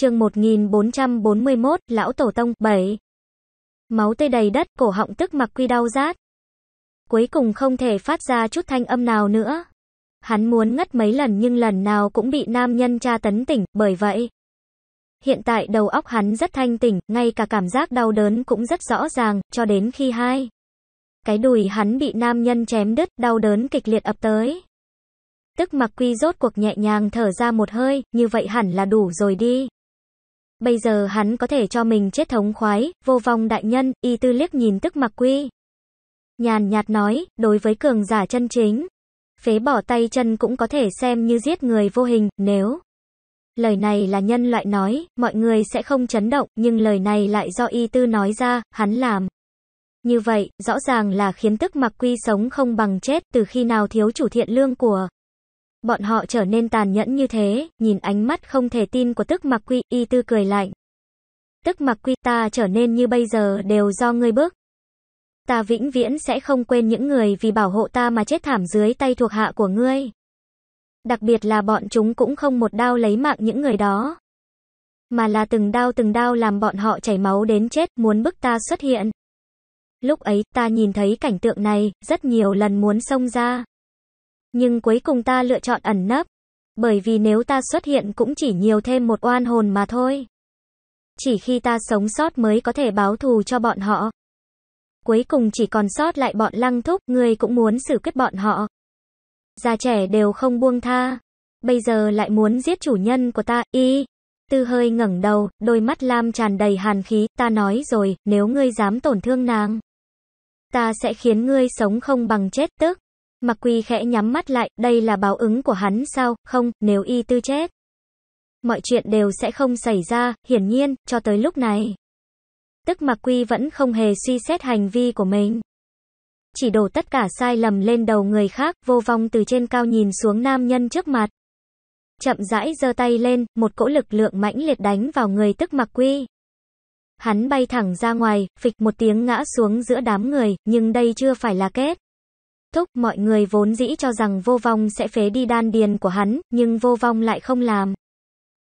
chương 1441, Lão Tổ Tông, 7. Máu tê đầy đất, cổ họng tức mặc quy đau rát. Cuối cùng không thể phát ra chút thanh âm nào nữa. Hắn muốn ngất mấy lần nhưng lần nào cũng bị nam nhân tra tấn tỉnh, bởi vậy. Hiện tại đầu óc hắn rất thanh tỉnh, ngay cả cảm giác đau đớn cũng rất rõ ràng, cho đến khi hai. Cái đùi hắn bị nam nhân chém đứt, đau đớn kịch liệt ập tới. Tức mặc quy rốt cuộc nhẹ nhàng thở ra một hơi, như vậy hẳn là đủ rồi đi. Bây giờ hắn có thể cho mình chết thống khoái, vô vong đại nhân, y tư liếc nhìn tức mặc quy. Nhàn nhạt nói, đối với cường giả chân chính, phế bỏ tay chân cũng có thể xem như giết người vô hình, nếu. Lời này là nhân loại nói, mọi người sẽ không chấn động, nhưng lời này lại do y tư nói ra, hắn làm. Như vậy, rõ ràng là khiến tức mặc quy sống không bằng chết từ khi nào thiếu chủ thiện lương của. Bọn họ trở nên tàn nhẫn như thế, nhìn ánh mắt không thể tin của tức mặc quy, y tư cười lạnh. Tức mặc quy ta trở nên như bây giờ đều do ngươi bước. Ta vĩnh viễn sẽ không quên những người vì bảo hộ ta mà chết thảm dưới tay thuộc hạ của ngươi. Đặc biệt là bọn chúng cũng không một đao lấy mạng những người đó. Mà là từng đao từng đao làm bọn họ chảy máu đến chết muốn bức ta xuất hiện. Lúc ấy ta nhìn thấy cảnh tượng này, rất nhiều lần muốn xông ra. Nhưng cuối cùng ta lựa chọn ẩn nấp. Bởi vì nếu ta xuất hiện cũng chỉ nhiều thêm một oan hồn mà thôi. Chỉ khi ta sống sót mới có thể báo thù cho bọn họ. Cuối cùng chỉ còn sót lại bọn lăng thúc, người cũng muốn xử quyết bọn họ. Già trẻ đều không buông tha. Bây giờ lại muốn giết chủ nhân của ta, y. Tư hơi ngẩng đầu, đôi mắt lam tràn đầy hàn khí, ta nói rồi, nếu ngươi dám tổn thương nàng. Ta sẽ khiến ngươi sống không bằng chết tức. Mặc quỳ khẽ nhắm mắt lại, đây là báo ứng của hắn sao, không, nếu y tư chết. Mọi chuyện đều sẽ không xảy ra, hiển nhiên, cho tới lúc này. Tức mặc quy vẫn không hề suy xét hành vi của mình. Chỉ đổ tất cả sai lầm lên đầu người khác, vô vong từ trên cao nhìn xuống nam nhân trước mặt. Chậm rãi giơ tay lên, một cỗ lực lượng mãnh liệt đánh vào người tức mặc quy. Hắn bay thẳng ra ngoài, phịch một tiếng ngã xuống giữa đám người, nhưng đây chưa phải là kết thúc, mọi người vốn dĩ cho rằng vô vong sẽ phế đi đan điền của hắn, nhưng vô vong lại không làm.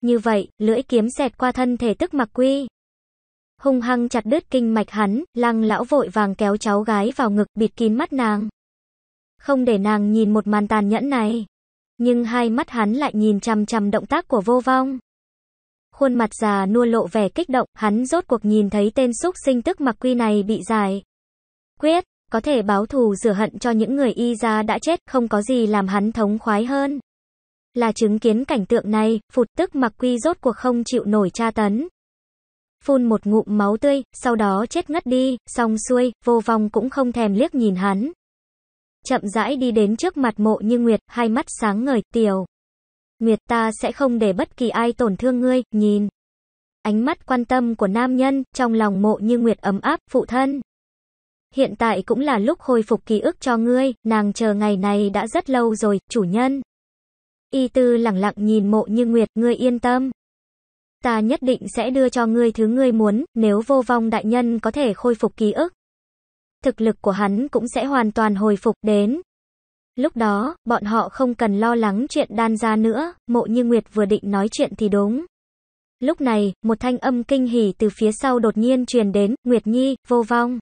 Như vậy, lưỡi kiếm xẹt qua thân thể tức mặc quy. Hung hăng chặt đứt kinh mạch hắn, lăng lão vội vàng kéo cháu gái vào ngực bịt kín mắt nàng. Không để nàng nhìn một màn tàn nhẫn này. Nhưng hai mắt hắn lại nhìn chằm chằm động tác của vô vong. Khuôn mặt già nua lộ vẻ kích động, hắn rốt cuộc nhìn thấy tên xúc sinh tức mặc quy này bị dài Quyết có thể báo thù rửa hận cho những người y gia đã chết, không có gì làm hắn thống khoái hơn. Là chứng kiến cảnh tượng này, phụt tức mặc quy rốt cuộc không chịu nổi tra tấn. Phun một ngụm máu tươi, sau đó chết ngất đi, xong xuôi, vô vong cũng không thèm liếc nhìn hắn. Chậm rãi đi đến trước mặt mộ như Nguyệt, hai mắt sáng ngời, tiểu. Nguyệt ta sẽ không để bất kỳ ai tổn thương ngươi, nhìn. Ánh mắt quan tâm của nam nhân, trong lòng mộ như Nguyệt ấm áp, phụ thân hiện tại cũng là lúc hồi phục ký ức cho ngươi, nàng chờ ngày này đã rất lâu rồi, chủ nhân. Y tư lặng lặng nhìn mộ như nguyệt, ngươi yên tâm. Ta nhất định sẽ đưa cho ngươi thứ ngươi muốn, nếu vô vong đại nhân có thể khôi phục ký ức. Thực lực của hắn cũng sẽ hoàn toàn hồi phục đến. Lúc đó, bọn họ không cần lo lắng chuyện đan ra nữa, mộ như nguyệt vừa định nói chuyện thì đúng. Lúc này, một thanh âm kinh hỉ từ phía sau đột nhiên truyền đến, Nguyệt Nhi, vô vong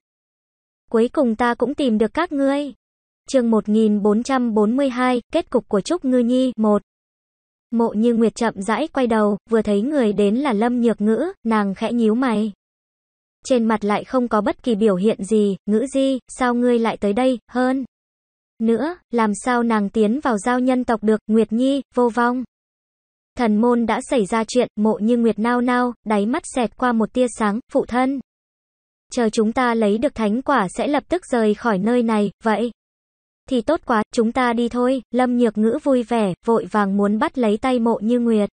cuối cùng ta cũng tìm được các ngươi. Chương 1442, kết cục của Trúc Ngư Nhi, 1. Mộ Như Nguyệt chậm rãi quay đầu, vừa thấy người đến là Lâm Nhược Ngữ, nàng khẽ nhíu mày. Trên mặt lại không có bất kỳ biểu hiện gì, ngữ di, sao ngươi lại tới đây, hơn. Nữa, làm sao nàng tiến vào giao nhân tộc được, Nguyệt Nhi, vô vong. Thần môn đã xảy ra chuyện, mộ như Nguyệt nao nao, đáy mắt xẹt qua một tia sáng, phụ thân chờ chúng ta lấy được thánh quả sẽ lập tức rời khỏi nơi này, vậy. Thì tốt quá, chúng ta đi thôi, Lâm Nhược Ngữ vui vẻ, vội vàng muốn bắt lấy tay mộ như Nguyệt.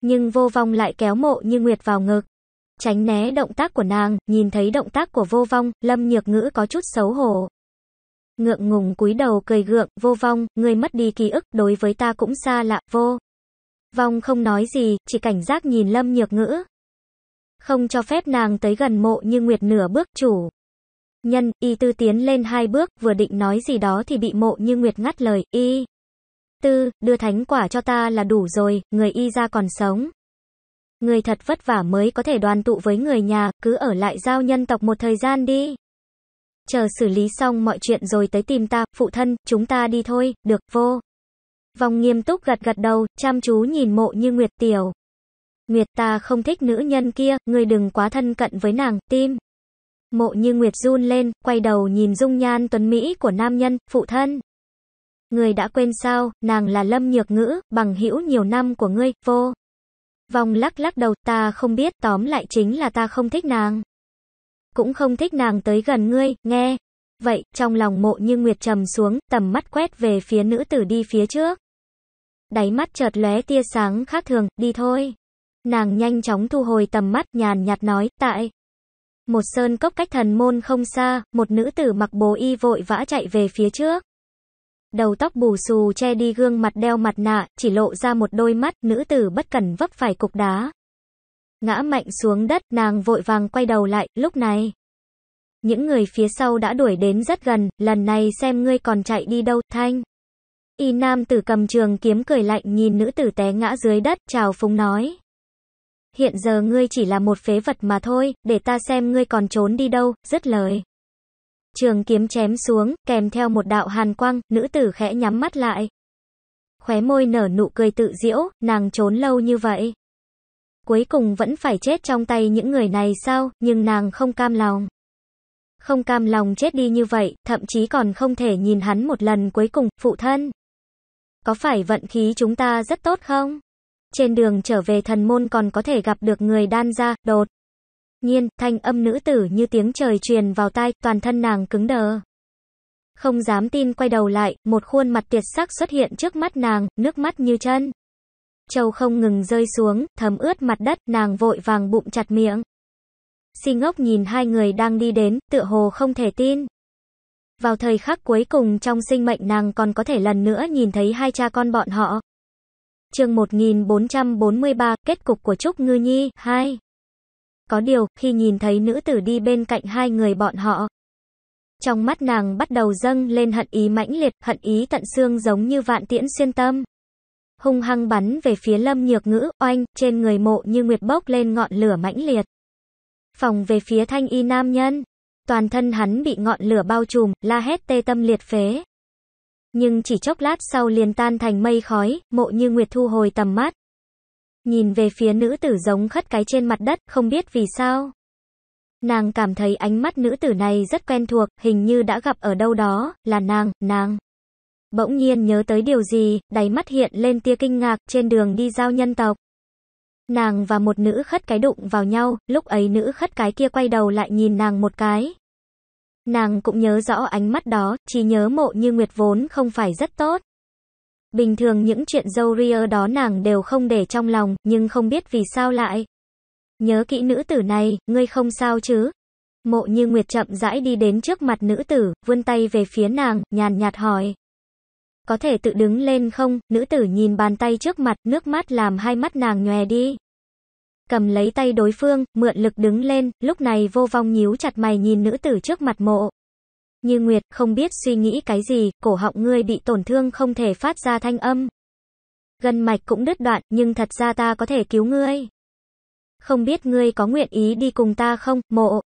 Nhưng vô vong lại kéo mộ như Nguyệt vào ngực. Tránh né động tác của nàng, nhìn thấy động tác của vô vong, Lâm Nhược Ngữ có chút xấu hổ. Ngượng ngùng cúi đầu cười gượng, vô vong, người mất đi ký ức, đối với ta cũng xa lạ, vô. Vong không nói gì, chỉ cảnh giác nhìn Lâm Nhược Ngữ, không cho phép nàng tới gần mộ như nguyệt nửa bước chủ. Nhân, y tư tiến lên hai bước, vừa định nói gì đó thì bị mộ như nguyệt ngắt lời, y. Tư, đưa thánh quả cho ta là đủ rồi, người y ra còn sống. Người thật vất vả mới có thể đoàn tụ với người nhà, cứ ở lại giao nhân tộc một thời gian đi. Chờ xử lý xong mọi chuyện rồi tới tìm ta, phụ thân, chúng ta đi thôi, được, vô. Vòng nghiêm túc gật gật đầu, chăm chú nhìn mộ như nguyệt tiểu. Nguyệt ta không thích nữ nhân kia, ngươi đừng quá thân cận với nàng, tim. Mộ như Nguyệt run lên, quay đầu nhìn dung nhan tuấn Mỹ của nam nhân, phụ thân. Người đã quên sao, nàng là lâm nhược ngữ, bằng hữu nhiều năm của ngươi, vô. Vòng lắc lắc đầu ta không biết, tóm lại chính là ta không thích nàng. Cũng không thích nàng tới gần ngươi, nghe. Vậy, trong lòng mộ như Nguyệt trầm xuống, tầm mắt quét về phía nữ tử đi phía trước. Đáy mắt chợt lóe tia sáng khác thường, đi thôi. Nàng nhanh chóng thu hồi tầm mắt nhàn nhạt nói, tại. Một sơn cốc cách thần môn không xa, một nữ tử mặc bồ y vội vã chạy về phía trước. Đầu tóc bù xù che đi gương mặt đeo mặt nạ, chỉ lộ ra một đôi mắt, nữ tử bất cẩn vấp phải cục đá. Ngã mạnh xuống đất, nàng vội vàng quay đầu lại, lúc này. Những người phía sau đã đuổi đến rất gần, lần này xem ngươi còn chạy đi đâu, thanh. Y nam tử cầm trường kiếm cười lạnh nhìn nữ tử té ngã dưới đất, chào phúng nói hiện giờ ngươi chỉ là một phế vật mà thôi, để ta xem ngươi còn trốn đi đâu, dứt lời. Trường kiếm chém xuống, kèm theo một đạo hàn quang, nữ tử khẽ nhắm mắt lại. Khóe môi nở nụ cười tự diễu, nàng trốn lâu như vậy. Cuối cùng vẫn phải chết trong tay những người này sao, nhưng nàng không cam lòng. Không cam lòng chết đi như vậy, thậm chí còn không thể nhìn hắn một lần cuối cùng, phụ thân. Có phải vận khí chúng ta rất tốt không? trên đường trở về thần môn còn có thể gặp được người đan gia, đột. Nhiên, thanh âm nữ tử như tiếng trời truyền vào tai, toàn thân nàng cứng đờ. Không dám tin quay đầu lại, một khuôn mặt tuyệt sắc xuất hiện trước mắt nàng, nước mắt như chân. Châu không ngừng rơi xuống, thấm ướt mặt đất, nàng vội vàng bụng chặt miệng. Si ngốc nhìn hai người đang đi đến, tựa hồ không thể tin. Vào thời khắc cuối cùng trong sinh mệnh nàng còn có thể lần nữa nhìn thấy hai cha con bọn họ. Chương 1443, kết cục của Trúc Ngư Nhi 2. Có điều, khi nhìn thấy nữ tử đi bên cạnh hai người bọn họ, trong mắt nàng bắt đầu dâng lên hận ý mãnh liệt, hận ý tận xương giống như vạn tiễn xuyên tâm. Hung hăng bắn về phía Lâm Nhược Ngữ, oanh, trên người mộ như nguyệt bốc lên ngọn lửa mãnh liệt. Phòng về phía thanh y nam nhân, toàn thân hắn bị ngọn lửa bao trùm, la hét tê tâm liệt phế nhưng chỉ chốc lát sau liền tan thành mây khói, mộ như Nguyệt thu hồi tầm mắt. Nhìn về phía nữ tử giống khất cái trên mặt đất, không biết vì sao. Nàng cảm thấy ánh mắt nữ tử này rất quen thuộc, hình như đã gặp ở đâu đó, là nàng, nàng. Bỗng nhiên nhớ tới điều gì, đáy mắt hiện lên tia kinh ngạc trên đường đi giao nhân tộc. Nàng và một nữ khất cái đụng vào nhau, lúc ấy nữ khất cái kia quay đầu lại nhìn nàng một cái, Nàng cũng nhớ rõ ánh mắt đó, chỉ nhớ mộ như nguyệt vốn không phải rất tốt. Bình thường những chuyện dâu ria đó nàng đều không để trong lòng, nhưng không biết vì sao lại. Nhớ kỹ nữ tử này, ngươi không sao chứ? Mộ như Nguyệt chậm rãi đi đến trước mặt nữ tử, vươn tay về phía nàng, nhàn nhạt hỏi. Có thể tự đứng lên không? Nữ tử nhìn bàn tay trước mặt, nước mắt làm hai mắt nàng nhòe đi cầm lấy tay đối phương, mượn lực đứng lên, lúc này vô vong nhíu chặt mày nhìn nữ tử trước mặt mộ. Như Nguyệt, không biết suy nghĩ cái gì, cổ họng ngươi bị tổn thương không thể phát ra thanh âm. Gân mạch cũng đứt đoạn, nhưng thật ra ta có thể cứu ngươi. Không biết ngươi có nguyện ý đi cùng ta không, mộ.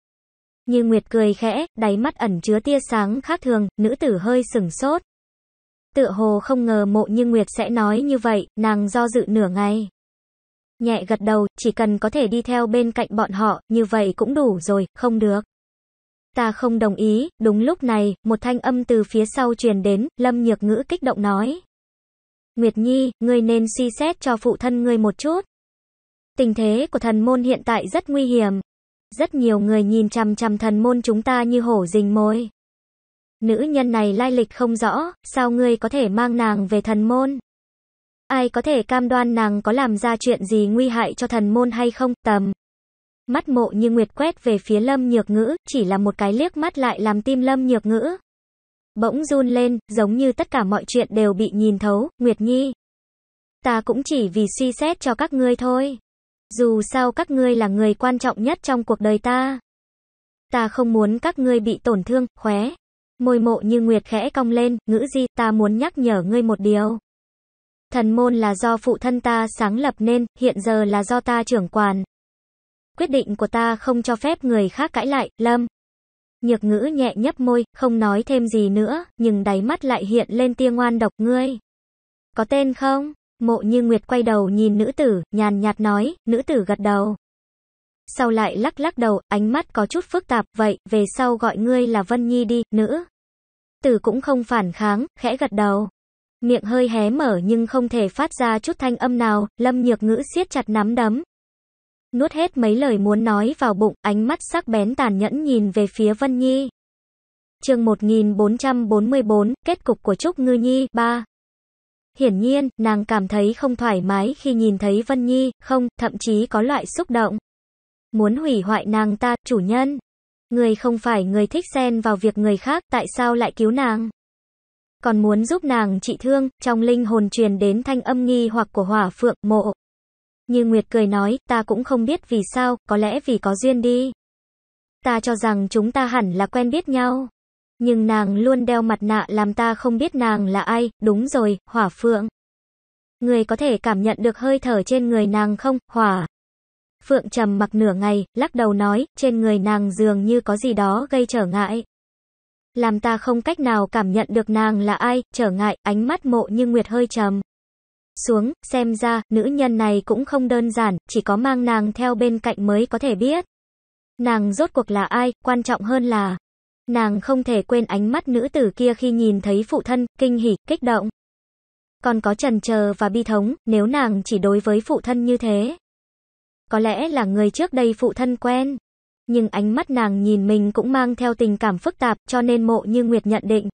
Như Nguyệt cười khẽ, đáy mắt ẩn chứa tia sáng khác thường, nữ tử hơi sừng sốt. Tựa hồ không ngờ mộ như Nguyệt sẽ nói như vậy, nàng do dự nửa ngày. Nhẹ gật đầu, chỉ cần có thể đi theo bên cạnh bọn họ, như vậy cũng đủ rồi, không được. Ta không đồng ý, đúng lúc này, một thanh âm từ phía sau truyền đến, Lâm Nhược Ngữ kích động nói. Nguyệt Nhi, ngươi nên suy xét cho phụ thân ngươi một chút. Tình thế của thần môn hiện tại rất nguy hiểm. Rất nhiều người nhìn chằm chằm thần môn chúng ta như hổ rình môi Nữ nhân này lai lịch không rõ, sao ngươi có thể mang nàng về thần môn? Ai có thể cam đoan nàng có làm ra chuyện gì nguy hại cho thần môn hay không, tầm. Mắt mộ như nguyệt quét về phía lâm nhược ngữ, chỉ là một cái liếc mắt lại làm tim lâm nhược ngữ. Bỗng run lên, giống như tất cả mọi chuyện đều bị nhìn thấu, Nguyệt Nhi. Ta cũng chỉ vì suy xét cho các ngươi thôi. Dù sao các ngươi là người quan trọng nhất trong cuộc đời ta. Ta không muốn các ngươi bị tổn thương, khóe. Môi mộ như Nguyệt khẽ cong lên, ngữ di ta muốn nhắc nhở ngươi một điều. Thần môn là do phụ thân ta sáng lập nên, hiện giờ là do ta trưởng quản. Quyết định của ta không cho phép người khác cãi lại, Lâm. Nhược ngữ nhẹ nhấp môi, không nói thêm gì nữa, nhưng đáy mắt lại hiện lên tia ngoan độc ngươi. Có tên không? Mộ như Nguyệt quay đầu nhìn nữ tử, nhàn nhạt nói, nữ tử gật đầu. Sau lại lắc lắc đầu, ánh mắt có chút phức tạp, vậy, về sau gọi ngươi là Vân Nhi đi, nữ. Tử cũng không phản kháng, khẽ gật đầu miệng hơi hé mở nhưng không thể phát ra chút thanh âm nào, Lâm Nhược Ngữ siết chặt nắm đấm. Nuốt hết mấy lời muốn nói vào bụng, ánh mắt sắc bén tàn nhẫn nhìn về phía Vân Nhi. chương 1444, kết cục của Trúc Ngư Nhi 3. Hiển nhiên, nàng cảm thấy không thoải mái khi nhìn thấy Vân Nhi, không, thậm chí có loại xúc động. Muốn hủy hoại nàng ta, chủ nhân. Người không phải người thích xen vào việc người khác, tại sao lại cứu nàng? còn muốn giúp nàng trị thương, trong linh hồn truyền đến thanh âm nghi hoặc của hỏa phượng, mộ. Như Nguyệt cười nói, ta cũng không biết vì sao, có lẽ vì có duyên đi. Ta cho rằng chúng ta hẳn là quen biết nhau. Nhưng nàng luôn đeo mặt nạ làm ta không biết nàng là ai, đúng rồi, hỏa phượng. Người có thể cảm nhận được hơi thở trên người nàng không, hỏa. Phượng trầm mặc nửa ngày, lắc đầu nói, trên người nàng dường như có gì đó gây trở ngại làm ta không cách nào cảm nhận được nàng là ai, trở ngại, ánh mắt mộ như nguyệt hơi trầm. Xuống, xem ra, nữ nhân này cũng không đơn giản, chỉ có mang nàng theo bên cạnh mới có thể biết. Nàng rốt cuộc là ai, quan trọng hơn là, nàng không thể quên ánh mắt nữ tử kia khi nhìn thấy phụ thân, kinh hỉ, kích động. Còn có trần chờ và bi thống, nếu nàng chỉ đối với phụ thân như thế. Có lẽ là người trước đây phụ thân quen nhưng ánh mắt nàng nhìn mình cũng mang theo tình cảm phức tạp cho nên mộ như Nguyệt nhận định.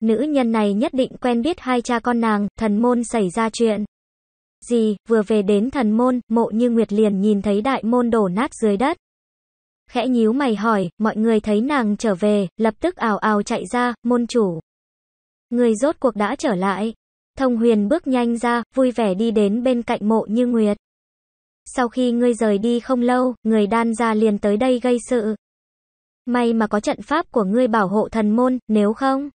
Nữ nhân này nhất định quen biết hai cha con nàng, thần môn xảy ra chuyện. Gì, vừa về đến thần môn, mộ như Nguyệt liền nhìn thấy đại môn đổ nát dưới đất. Khẽ nhíu mày hỏi, mọi người thấy nàng trở về, lập tức ảo ảo chạy ra, môn chủ. Người rốt cuộc đã trở lại. Thông huyền bước nhanh ra, vui vẻ đi đến bên cạnh mộ như Nguyệt. Sau khi ngươi rời đi không lâu, người đan gia liền tới đây gây sự. May mà có trận pháp của ngươi bảo hộ thần môn, nếu không.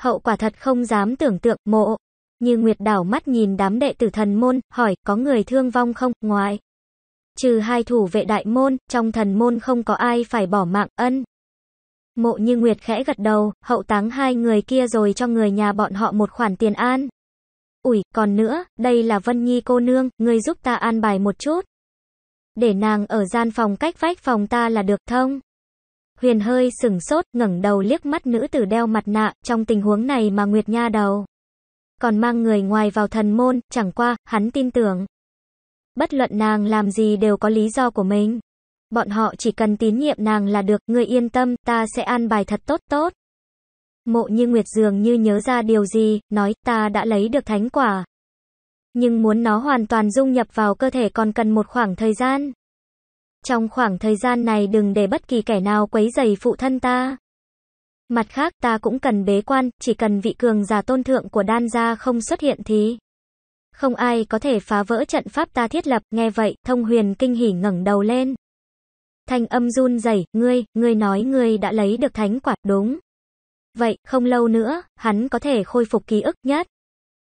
Hậu quả thật không dám tưởng tượng, mộ. Như Nguyệt đảo mắt nhìn đám đệ tử thần môn, hỏi, có người thương vong không, ngoại. Trừ hai thủ vệ đại môn, trong thần môn không có ai phải bỏ mạng, ân. Mộ như Nguyệt khẽ gật đầu, hậu táng hai người kia rồi cho người nhà bọn họ một khoản tiền an ủi, còn nữa, đây là Vân Nhi cô nương, người giúp ta an bài một chút. Để nàng ở gian phòng cách vách phòng ta là được thông. Huyền hơi sừng sốt, ngẩng đầu liếc mắt nữ tử đeo mặt nạ, trong tình huống này mà Nguyệt Nha đầu. Còn mang người ngoài vào thần môn, chẳng qua, hắn tin tưởng. Bất luận nàng làm gì đều có lý do của mình. Bọn họ chỉ cần tín nhiệm nàng là được, người yên tâm, ta sẽ an bài thật tốt tốt. Mộ như Nguyệt dường như nhớ ra điều gì, nói ta đã lấy được thánh quả. Nhưng muốn nó hoàn toàn dung nhập vào cơ thể còn cần một khoảng thời gian. Trong khoảng thời gian này đừng để bất kỳ kẻ nào quấy rầy phụ thân ta. Mặt khác ta cũng cần bế quan, chỉ cần vị cường giả tôn thượng của đan gia không xuất hiện thì không ai có thể phá vỡ trận pháp ta thiết lập, nghe vậy, thông huyền kinh hỉ ngẩng đầu lên. Thanh âm run rẩy, ngươi, ngươi nói ngươi đã lấy được thánh quả, đúng. Vậy, không lâu nữa, hắn có thể khôi phục ký ức nhất.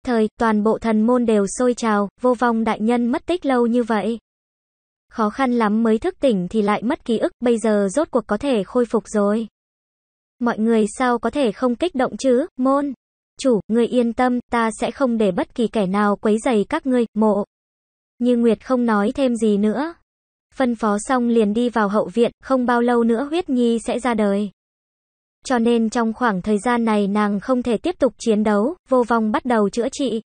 Thời, toàn bộ thần môn đều sôi trào, vô vong đại nhân mất tích lâu như vậy. Khó khăn lắm mới thức tỉnh thì lại mất ký ức, bây giờ rốt cuộc có thể khôi phục rồi. Mọi người sao có thể không kích động chứ, môn. Chủ, người yên tâm, ta sẽ không để bất kỳ kẻ nào quấy rầy các ngươi, mộ. Như Nguyệt không nói thêm gì nữa. Phân phó xong liền đi vào hậu viện, không bao lâu nữa huyết nhi sẽ ra đời. Cho nên trong khoảng thời gian này nàng không thể tiếp tục chiến đấu, vô vong bắt đầu chữa trị.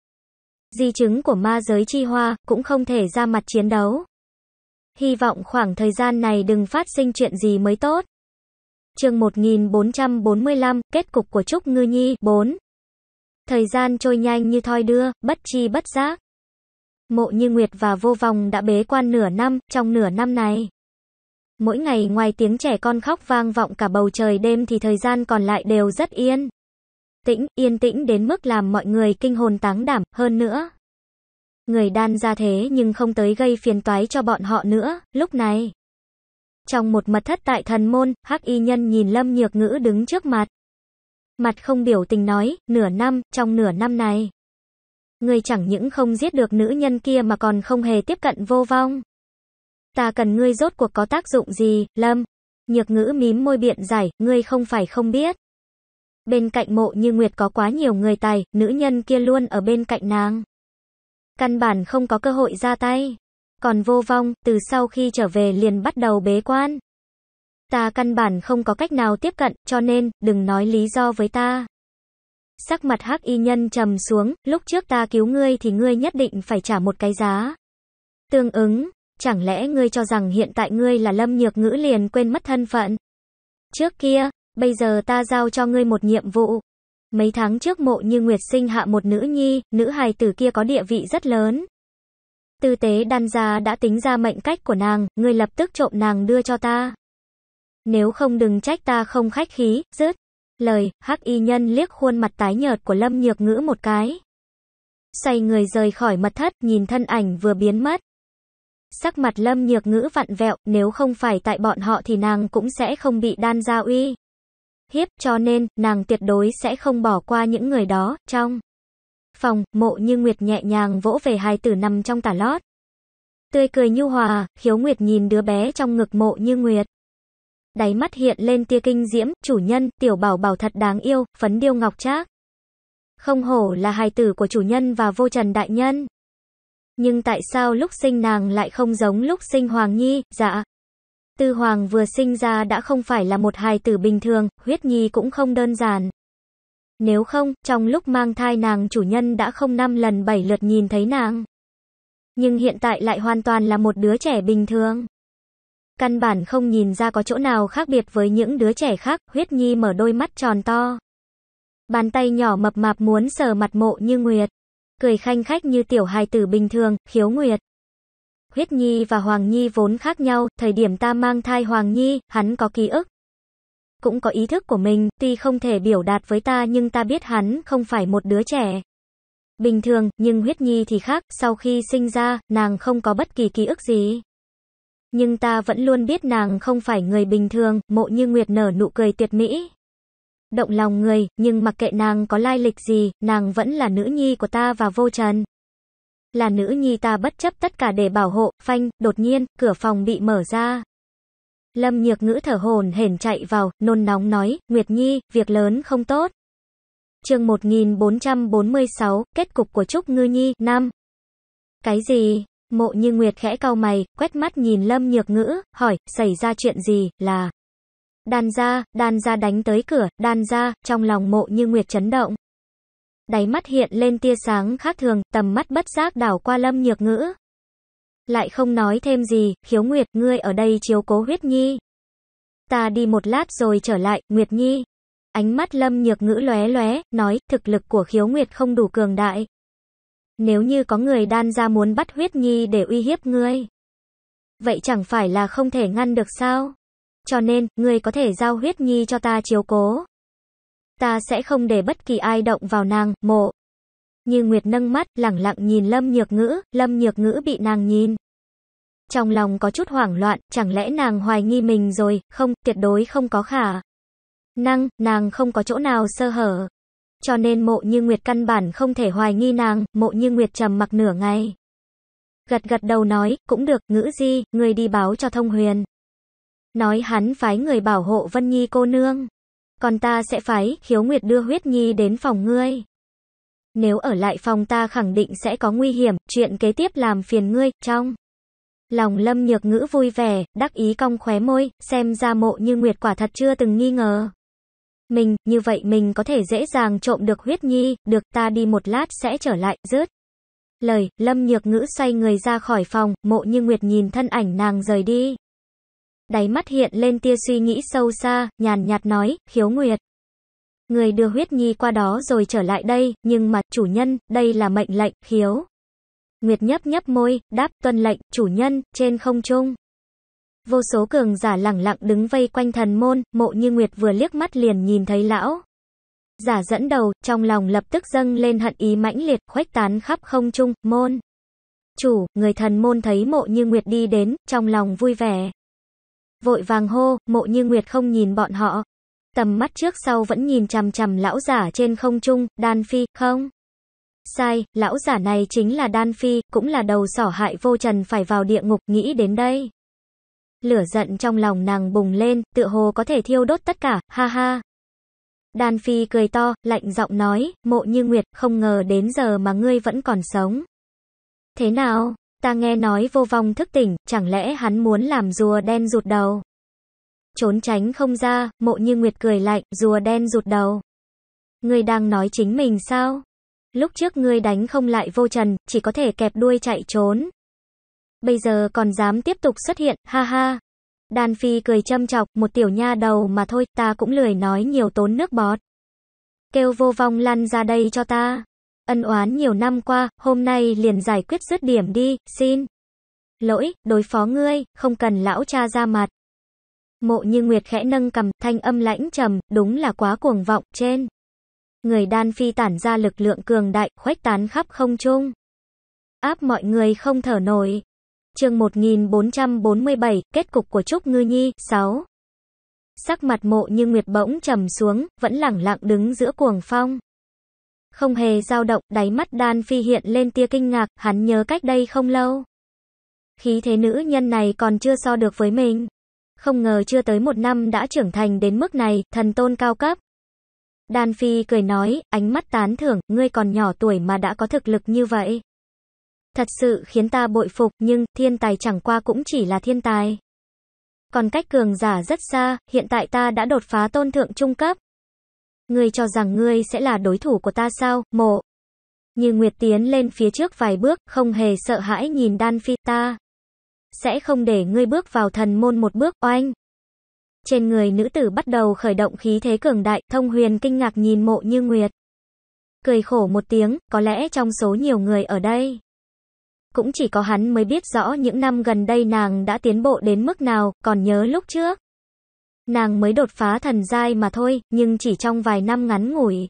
Di chứng của ma giới chi hoa, cũng không thể ra mặt chiến đấu. Hy vọng khoảng thời gian này đừng phát sinh chuyện gì mới tốt. chương 1445, kết cục của Trúc Ngư Nhi, 4. Thời gian trôi nhanh như thoi đưa, bất chi bất giác. Mộ như Nguyệt và vô vong đã bế quan nửa năm, trong nửa năm này. Mỗi ngày ngoài tiếng trẻ con khóc vang vọng cả bầu trời đêm thì thời gian còn lại đều rất yên. Tĩnh, yên tĩnh đến mức làm mọi người kinh hồn táng đảm, hơn nữa. Người đan ra thế nhưng không tới gây phiền toái cho bọn họ nữa, lúc này. Trong một mật thất tại thần môn, hắc y nhân nhìn Lâm Nhược Ngữ đứng trước mặt. Mặt không biểu tình nói, nửa năm, trong nửa năm này. Người chẳng những không giết được nữ nhân kia mà còn không hề tiếp cận vô vong. Ta cần ngươi rốt cuộc có tác dụng gì, Lâm? Nhược ngữ mím môi biện giải, ngươi không phải không biết. Bên cạnh mộ như Nguyệt có quá nhiều người tài, nữ nhân kia luôn ở bên cạnh nàng. Căn bản không có cơ hội ra tay. Còn vô vong, từ sau khi trở về liền bắt đầu bế quan. Ta căn bản không có cách nào tiếp cận, cho nên, đừng nói lý do với ta. Sắc mặt hắc y nhân trầm xuống, lúc trước ta cứu ngươi thì ngươi nhất định phải trả một cái giá. Tương ứng, Chẳng lẽ ngươi cho rằng hiện tại ngươi là Lâm Nhược Ngữ liền quên mất thân phận? Trước kia, bây giờ ta giao cho ngươi một nhiệm vụ. Mấy tháng trước mộ như Nguyệt sinh hạ một nữ nhi, nữ hài tử kia có địa vị rất lớn. Tư tế đan gia đã tính ra mệnh cách của nàng, ngươi lập tức trộm nàng đưa cho ta. Nếu không đừng trách ta không khách khí, rớt. Lời, hắc y nhân liếc khuôn mặt tái nhợt của Lâm Nhược Ngữ một cái. Xoay người rời khỏi mật thất, nhìn thân ảnh vừa biến mất. Sắc mặt lâm nhược ngữ vặn vẹo, nếu không phải tại bọn họ thì nàng cũng sẽ không bị đan gia uy. Hiếp cho nên, nàng tuyệt đối sẽ không bỏ qua những người đó, trong. Phòng, mộ như Nguyệt nhẹ nhàng vỗ về hai tử nằm trong tả lót. Tươi cười nhu hòa, khiếu Nguyệt nhìn đứa bé trong ngực mộ như Nguyệt. Đáy mắt hiện lên tia kinh diễm, chủ nhân, tiểu bảo bảo thật đáng yêu, phấn điêu ngọc trác. Không hổ là hài tử của chủ nhân và vô trần đại nhân. Nhưng tại sao lúc sinh nàng lại không giống lúc sinh Hoàng Nhi, dạ? Tư Hoàng vừa sinh ra đã không phải là một hài tử bình thường, huyết nhi cũng không đơn giản. Nếu không, trong lúc mang thai nàng chủ nhân đã không năm lần bảy lượt nhìn thấy nàng. Nhưng hiện tại lại hoàn toàn là một đứa trẻ bình thường. Căn bản không nhìn ra có chỗ nào khác biệt với những đứa trẻ khác, huyết nhi mở đôi mắt tròn to. Bàn tay nhỏ mập mạp muốn sờ mặt mộ như nguyệt cười khanh khách như tiểu hài tử bình thường, khiếu nguyệt. Huyết Nhi và Hoàng Nhi vốn khác nhau, thời điểm ta mang thai Hoàng Nhi, hắn có ký ức. Cũng có ý thức của mình, tuy không thể biểu đạt với ta nhưng ta biết hắn không phải một đứa trẻ. Bình thường, nhưng Huyết Nhi thì khác, sau khi sinh ra, nàng không có bất kỳ ký ức gì. Nhưng ta vẫn luôn biết nàng không phải người bình thường, mộ như Nguyệt nở nụ cười tuyệt mỹ động lòng người, nhưng mặc kệ nàng có lai lịch gì, nàng vẫn là nữ nhi của ta và vô trần. Là nữ nhi ta bất chấp tất cả để bảo hộ, phanh, đột nhiên, cửa phòng bị mở ra. Lâm nhược ngữ thở hồn hển chạy vào, nôn nóng nói, Nguyệt Nhi, việc lớn không tốt. chương 1446, kết cục của Trúc Ngư Nhi, năm Cái gì? Mộ như Nguyệt khẽ cau mày, quét mắt nhìn Lâm nhược ngữ, hỏi, xảy ra chuyện gì, là... Đan ra, đan ra đánh tới cửa, đan ra, trong lòng mộ như nguyệt chấn động. Đáy mắt hiện lên tia sáng khác thường, tầm mắt bất giác đảo qua lâm nhược ngữ. Lại không nói thêm gì, khiếu nguyệt, ngươi ở đây chiếu cố huyết nhi. Ta đi một lát rồi trở lại, nguyệt nhi. Ánh mắt lâm nhược ngữ lóe lóe, nói, thực lực của khiếu nguyệt không đủ cường đại. Nếu như có người đan ra muốn bắt huyết nhi để uy hiếp ngươi. Vậy chẳng phải là không thể ngăn được sao? Cho nên, ngươi có thể giao huyết nhi cho ta chiếu cố. Ta sẽ không để bất kỳ ai động vào nàng, mộ. Như Nguyệt nâng mắt, lẳng lặng nhìn Lâm Nhược Ngữ, Lâm Nhược Ngữ bị nàng nhìn. Trong lòng có chút hoảng loạn, chẳng lẽ nàng hoài nghi mình rồi, không, tuyệt đối không có khả. Năng, nàng không có chỗ nào sơ hở. Cho nên mộ như Nguyệt căn bản không thể hoài nghi nàng, mộ như Nguyệt trầm mặc nửa ngày. Gật gật đầu nói, cũng được, ngữ di, người đi báo cho thông huyền. Nói hắn phái người bảo hộ Vân Nhi cô nương. Còn ta sẽ phái Khiếu Nguyệt đưa Huyết Nhi đến phòng ngươi. Nếu ở lại phòng ta khẳng định sẽ có nguy hiểm, chuyện kế tiếp làm phiền ngươi, trong. Lòng lâm nhược ngữ vui vẻ, đắc ý cong khóe môi, xem ra mộ như Nguyệt quả thật chưa từng nghi ngờ. Mình, như vậy mình có thể dễ dàng trộm được huyết nhi, được ta đi một lát sẽ trở lại, rớt. Lời, lâm nhược ngữ xoay người ra khỏi phòng, mộ như Nguyệt nhìn thân ảnh nàng rời đi. Đáy mắt hiện lên tia suy nghĩ sâu xa, nhàn nhạt nói, khiếu nguyệt. Người đưa huyết nhi qua đó rồi trở lại đây, nhưng mà, chủ nhân, đây là mệnh lệnh, khiếu. Nguyệt nhấp nhấp môi, đáp tuân lệnh, chủ nhân, trên không trung. Vô số cường giả lẳng lặng đứng vây quanh thần môn, mộ như Nguyệt vừa liếc mắt liền nhìn thấy lão. Giả dẫn đầu, trong lòng lập tức dâng lên hận ý mãnh liệt, khuếch tán khắp không trung, môn. Chủ, người thần môn thấy mộ như Nguyệt đi đến, trong lòng vui vẻ vội vàng hô, mộ như nguyệt không nhìn bọn họ. Tầm mắt trước sau vẫn nhìn chằm chằm lão giả trên không trung, đan phi, không? Sai, lão giả này chính là đan phi, cũng là đầu sỏ hại vô trần phải vào địa ngục nghĩ đến đây. Lửa giận trong lòng nàng bùng lên, tựa hồ có thể thiêu đốt tất cả, ha ha. Đan Phi cười to, lạnh giọng nói, mộ như nguyệt, không ngờ đến giờ mà ngươi vẫn còn sống. Thế nào, Ta nghe nói vô vong thức tỉnh, chẳng lẽ hắn muốn làm rùa đen rụt đầu? Trốn tránh không ra, mộ như nguyệt cười lạnh, rùa đen rụt đầu. người đang nói chính mình sao? Lúc trước ngươi đánh không lại vô trần, chỉ có thể kẹp đuôi chạy trốn. Bây giờ còn dám tiếp tục xuất hiện, ha ha. Đan Phi cười châm chọc, một tiểu nha đầu mà thôi, ta cũng lười nói nhiều tốn nước bọt. Kêu vô vong lăn ra đây cho ta. Ân oán nhiều năm qua, hôm nay liền giải quyết dứt điểm đi, xin. Lỗi, đối phó ngươi, không cần lão cha ra mặt. Mộ như Nguyệt khẽ nâng cầm, thanh âm lãnh trầm, đúng là quá cuồng vọng, trên. Người đan phi tản ra lực lượng cường đại, khuếch tán khắp không trung. Áp mọi người không thở nổi. chương 1447, kết cục của Trúc Ngư Nhi, 6. Sắc mặt mộ như Nguyệt bỗng trầm xuống, vẫn lẳng lặng đứng giữa cuồng phong không hề dao động, đáy mắt Đan Phi hiện lên tia kinh ngạc, hắn nhớ cách đây không lâu. Khí thế nữ nhân này còn chưa so được với mình. Không ngờ chưa tới một năm đã trưởng thành đến mức này, thần tôn cao cấp. Đan Phi cười nói, ánh mắt tán thưởng, ngươi còn nhỏ tuổi mà đã có thực lực như vậy. Thật sự khiến ta bội phục, nhưng thiên tài chẳng qua cũng chỉ là thiên tài. Còn cách cường giả rất xa, hiện tại ta đã đột phá tôn thượng trung cấp. Ngươi cho rằng ngươi sẽ là đối thủ của ta sao, mộ. Như Nguyệt tiến lên phía trước vài bước, không hề sợ hãi nhìn Đan Phi ta. Sẽ không để ngươi bước vào thần môn một bước, oanh. Trên người nữ tử bắt đầu khởi động khí thế cường đại, thông huyền kinh ngạc nhìn mộ như Nguyệt. Cười khổ một tiếng, có lẽ trong số nhiều người ở đây. Cũng chỉ có hắn mới biết rõ những năm gần đây nàng đã tiến bộ đến mức nào, còn nhớ lúc trước. Nàng mới đột phá thần giai mà thôi, nhưng chỉ trong vài năm ngắn ngủi.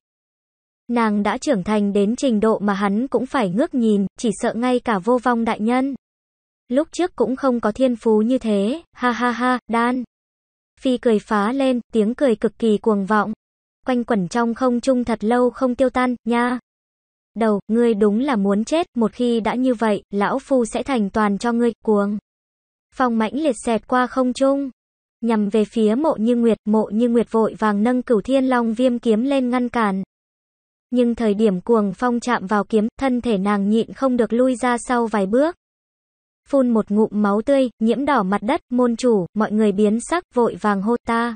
Nàng đã trưởng thành đến trình độ mà hắn cũng phải ngước nhìn, chỉ sợ ngay cả vô vong đại nhân. Lúc trước cũng không có thiên phú như thế, ha ha ha, đan. Phi cười phá lên, tiếng cười cực kỳ cuồng vọng. Quanh quẩn trong không trung thật lâu không tiêu tan, nha. Đầu, ngươi đúng là muốn chết, một khi đã như vậy, lão phu sẽ thành toàn cho ngươi, cuồng. Phong mãnh liệt xẹt qua không trung, nhằm về phía mộ như nguyệt, mộ như nguyệt vội vàng nâng cửu thiên long viêm kiếm lên ngăn cản. Nhưng thời điểm cuồng phong chạm vào kiếm, thân thể nàng nhịn không được lui ra sau vài bước. Phun một ngụm máu tươi, nhiễm đỏ mặt đất, môn chủ, mọi người biến sắc, vội vàng hô ta.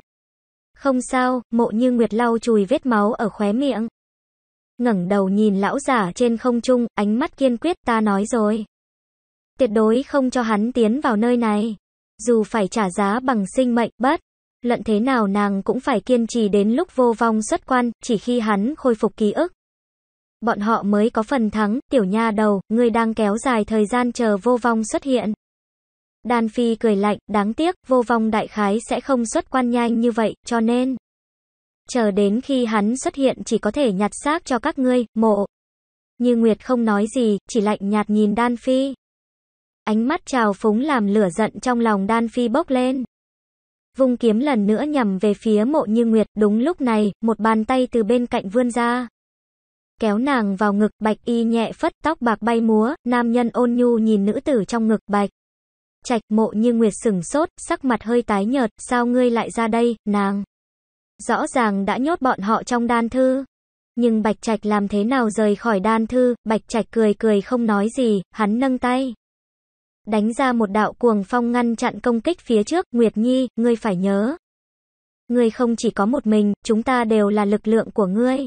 Không sao, mộ như nguyệt lau chùi vết máu ở khóe miệng. ngẩng đầu nhìn lão giả trên không trung, ánh mắt kiên quyết ta nói rồi. Tuyệt đối không cho hắn tiến vào nơi này. Dù phải trả giá bằng sinh mệnh, bất luận thế nào nàng cũng phải kiên trì đến lúc vô vong xuất quan, chỉ khi hắn khôi phục ký ức. Bọn họ mới có phần thắng, tiểu nha đầu, ngươi đang kéo dài thời gian chờ vô vong xuất hiện. Đan Phi cười lạnh, đáng tiếc, vô vong đại khái sẽ không xuất quan nhanh như vậy, cho nên. Chờ đến khi hắn xuất hiện chỉ có thể nhặt xác cho các ngươi, mộ. Như Nguyệt không nói gì, chỉ lạnh nhạt nhìn Đan Phi. Ánh mắt trào phúng làm lửa giận trong lòng Đan Phi bốc lên. Vung kiếm lần nữa nhằm về phía mộ như nguyệt, đúng lúc này, một bàn tay từ bên cạnh vươn ra. Kéo nàng vào ngực, bạch y nhẹ phất tóc bạc bay múa, nam nhân ôn nhu nhìn nữ tử trong ngực bạch. Trạch mộ như nguyệt sừng sốt, sắc mặt hơi tái nhợt, sao ngươi lại ra đây, nàng. Rõ ràng đã nhốt bọn họ trong đan thư. Nhưng Bạch Trạch làm thế nào rời khỏi đan thư, Bạch Trạch cười cười không nói gì, hắn nâng tay đánh ra một đạo cuồng phong ngăn chặn công kích phía trước, Nguyệt Nhi, ngươi phải nhớ. Ngươi không chỉ có một mình, chúng ta đều là lực lượng của ngươi.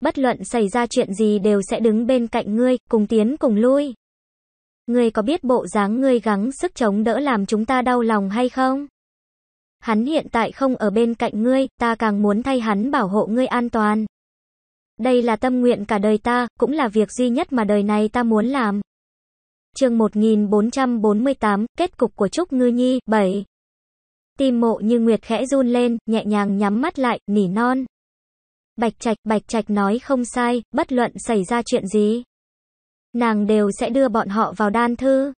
Bất luận xảy ra chuyện gì đều sẽ đứng bên cạnh ngươi, cùng tiến cùng lui. Ngươi có biết bộ dáng ngươi gắng sức chống đỡ làm chúng ta đau lòng hay không? Hắn hiện tại không ở bên cạnh ngươi, ta càng muốn thay hắn bảo hộ ngươi an toàn. Đây là tâm nguyện cả đời ta, cũng là việc duy nhất mà đời này ta muốn làm chương 1448, kết cục của Trúc Ngư Nhi, 7. Tim mộ như nguyệt khẽ run lên, nhẹ nhàng nhắm mắt lại, nỉ non. Bạch Trạch, Bạch Trạch nói không sai, bất luận xảy ra chuyện gì. Nàng đều sẽ đưa bọn họ vào đan thư.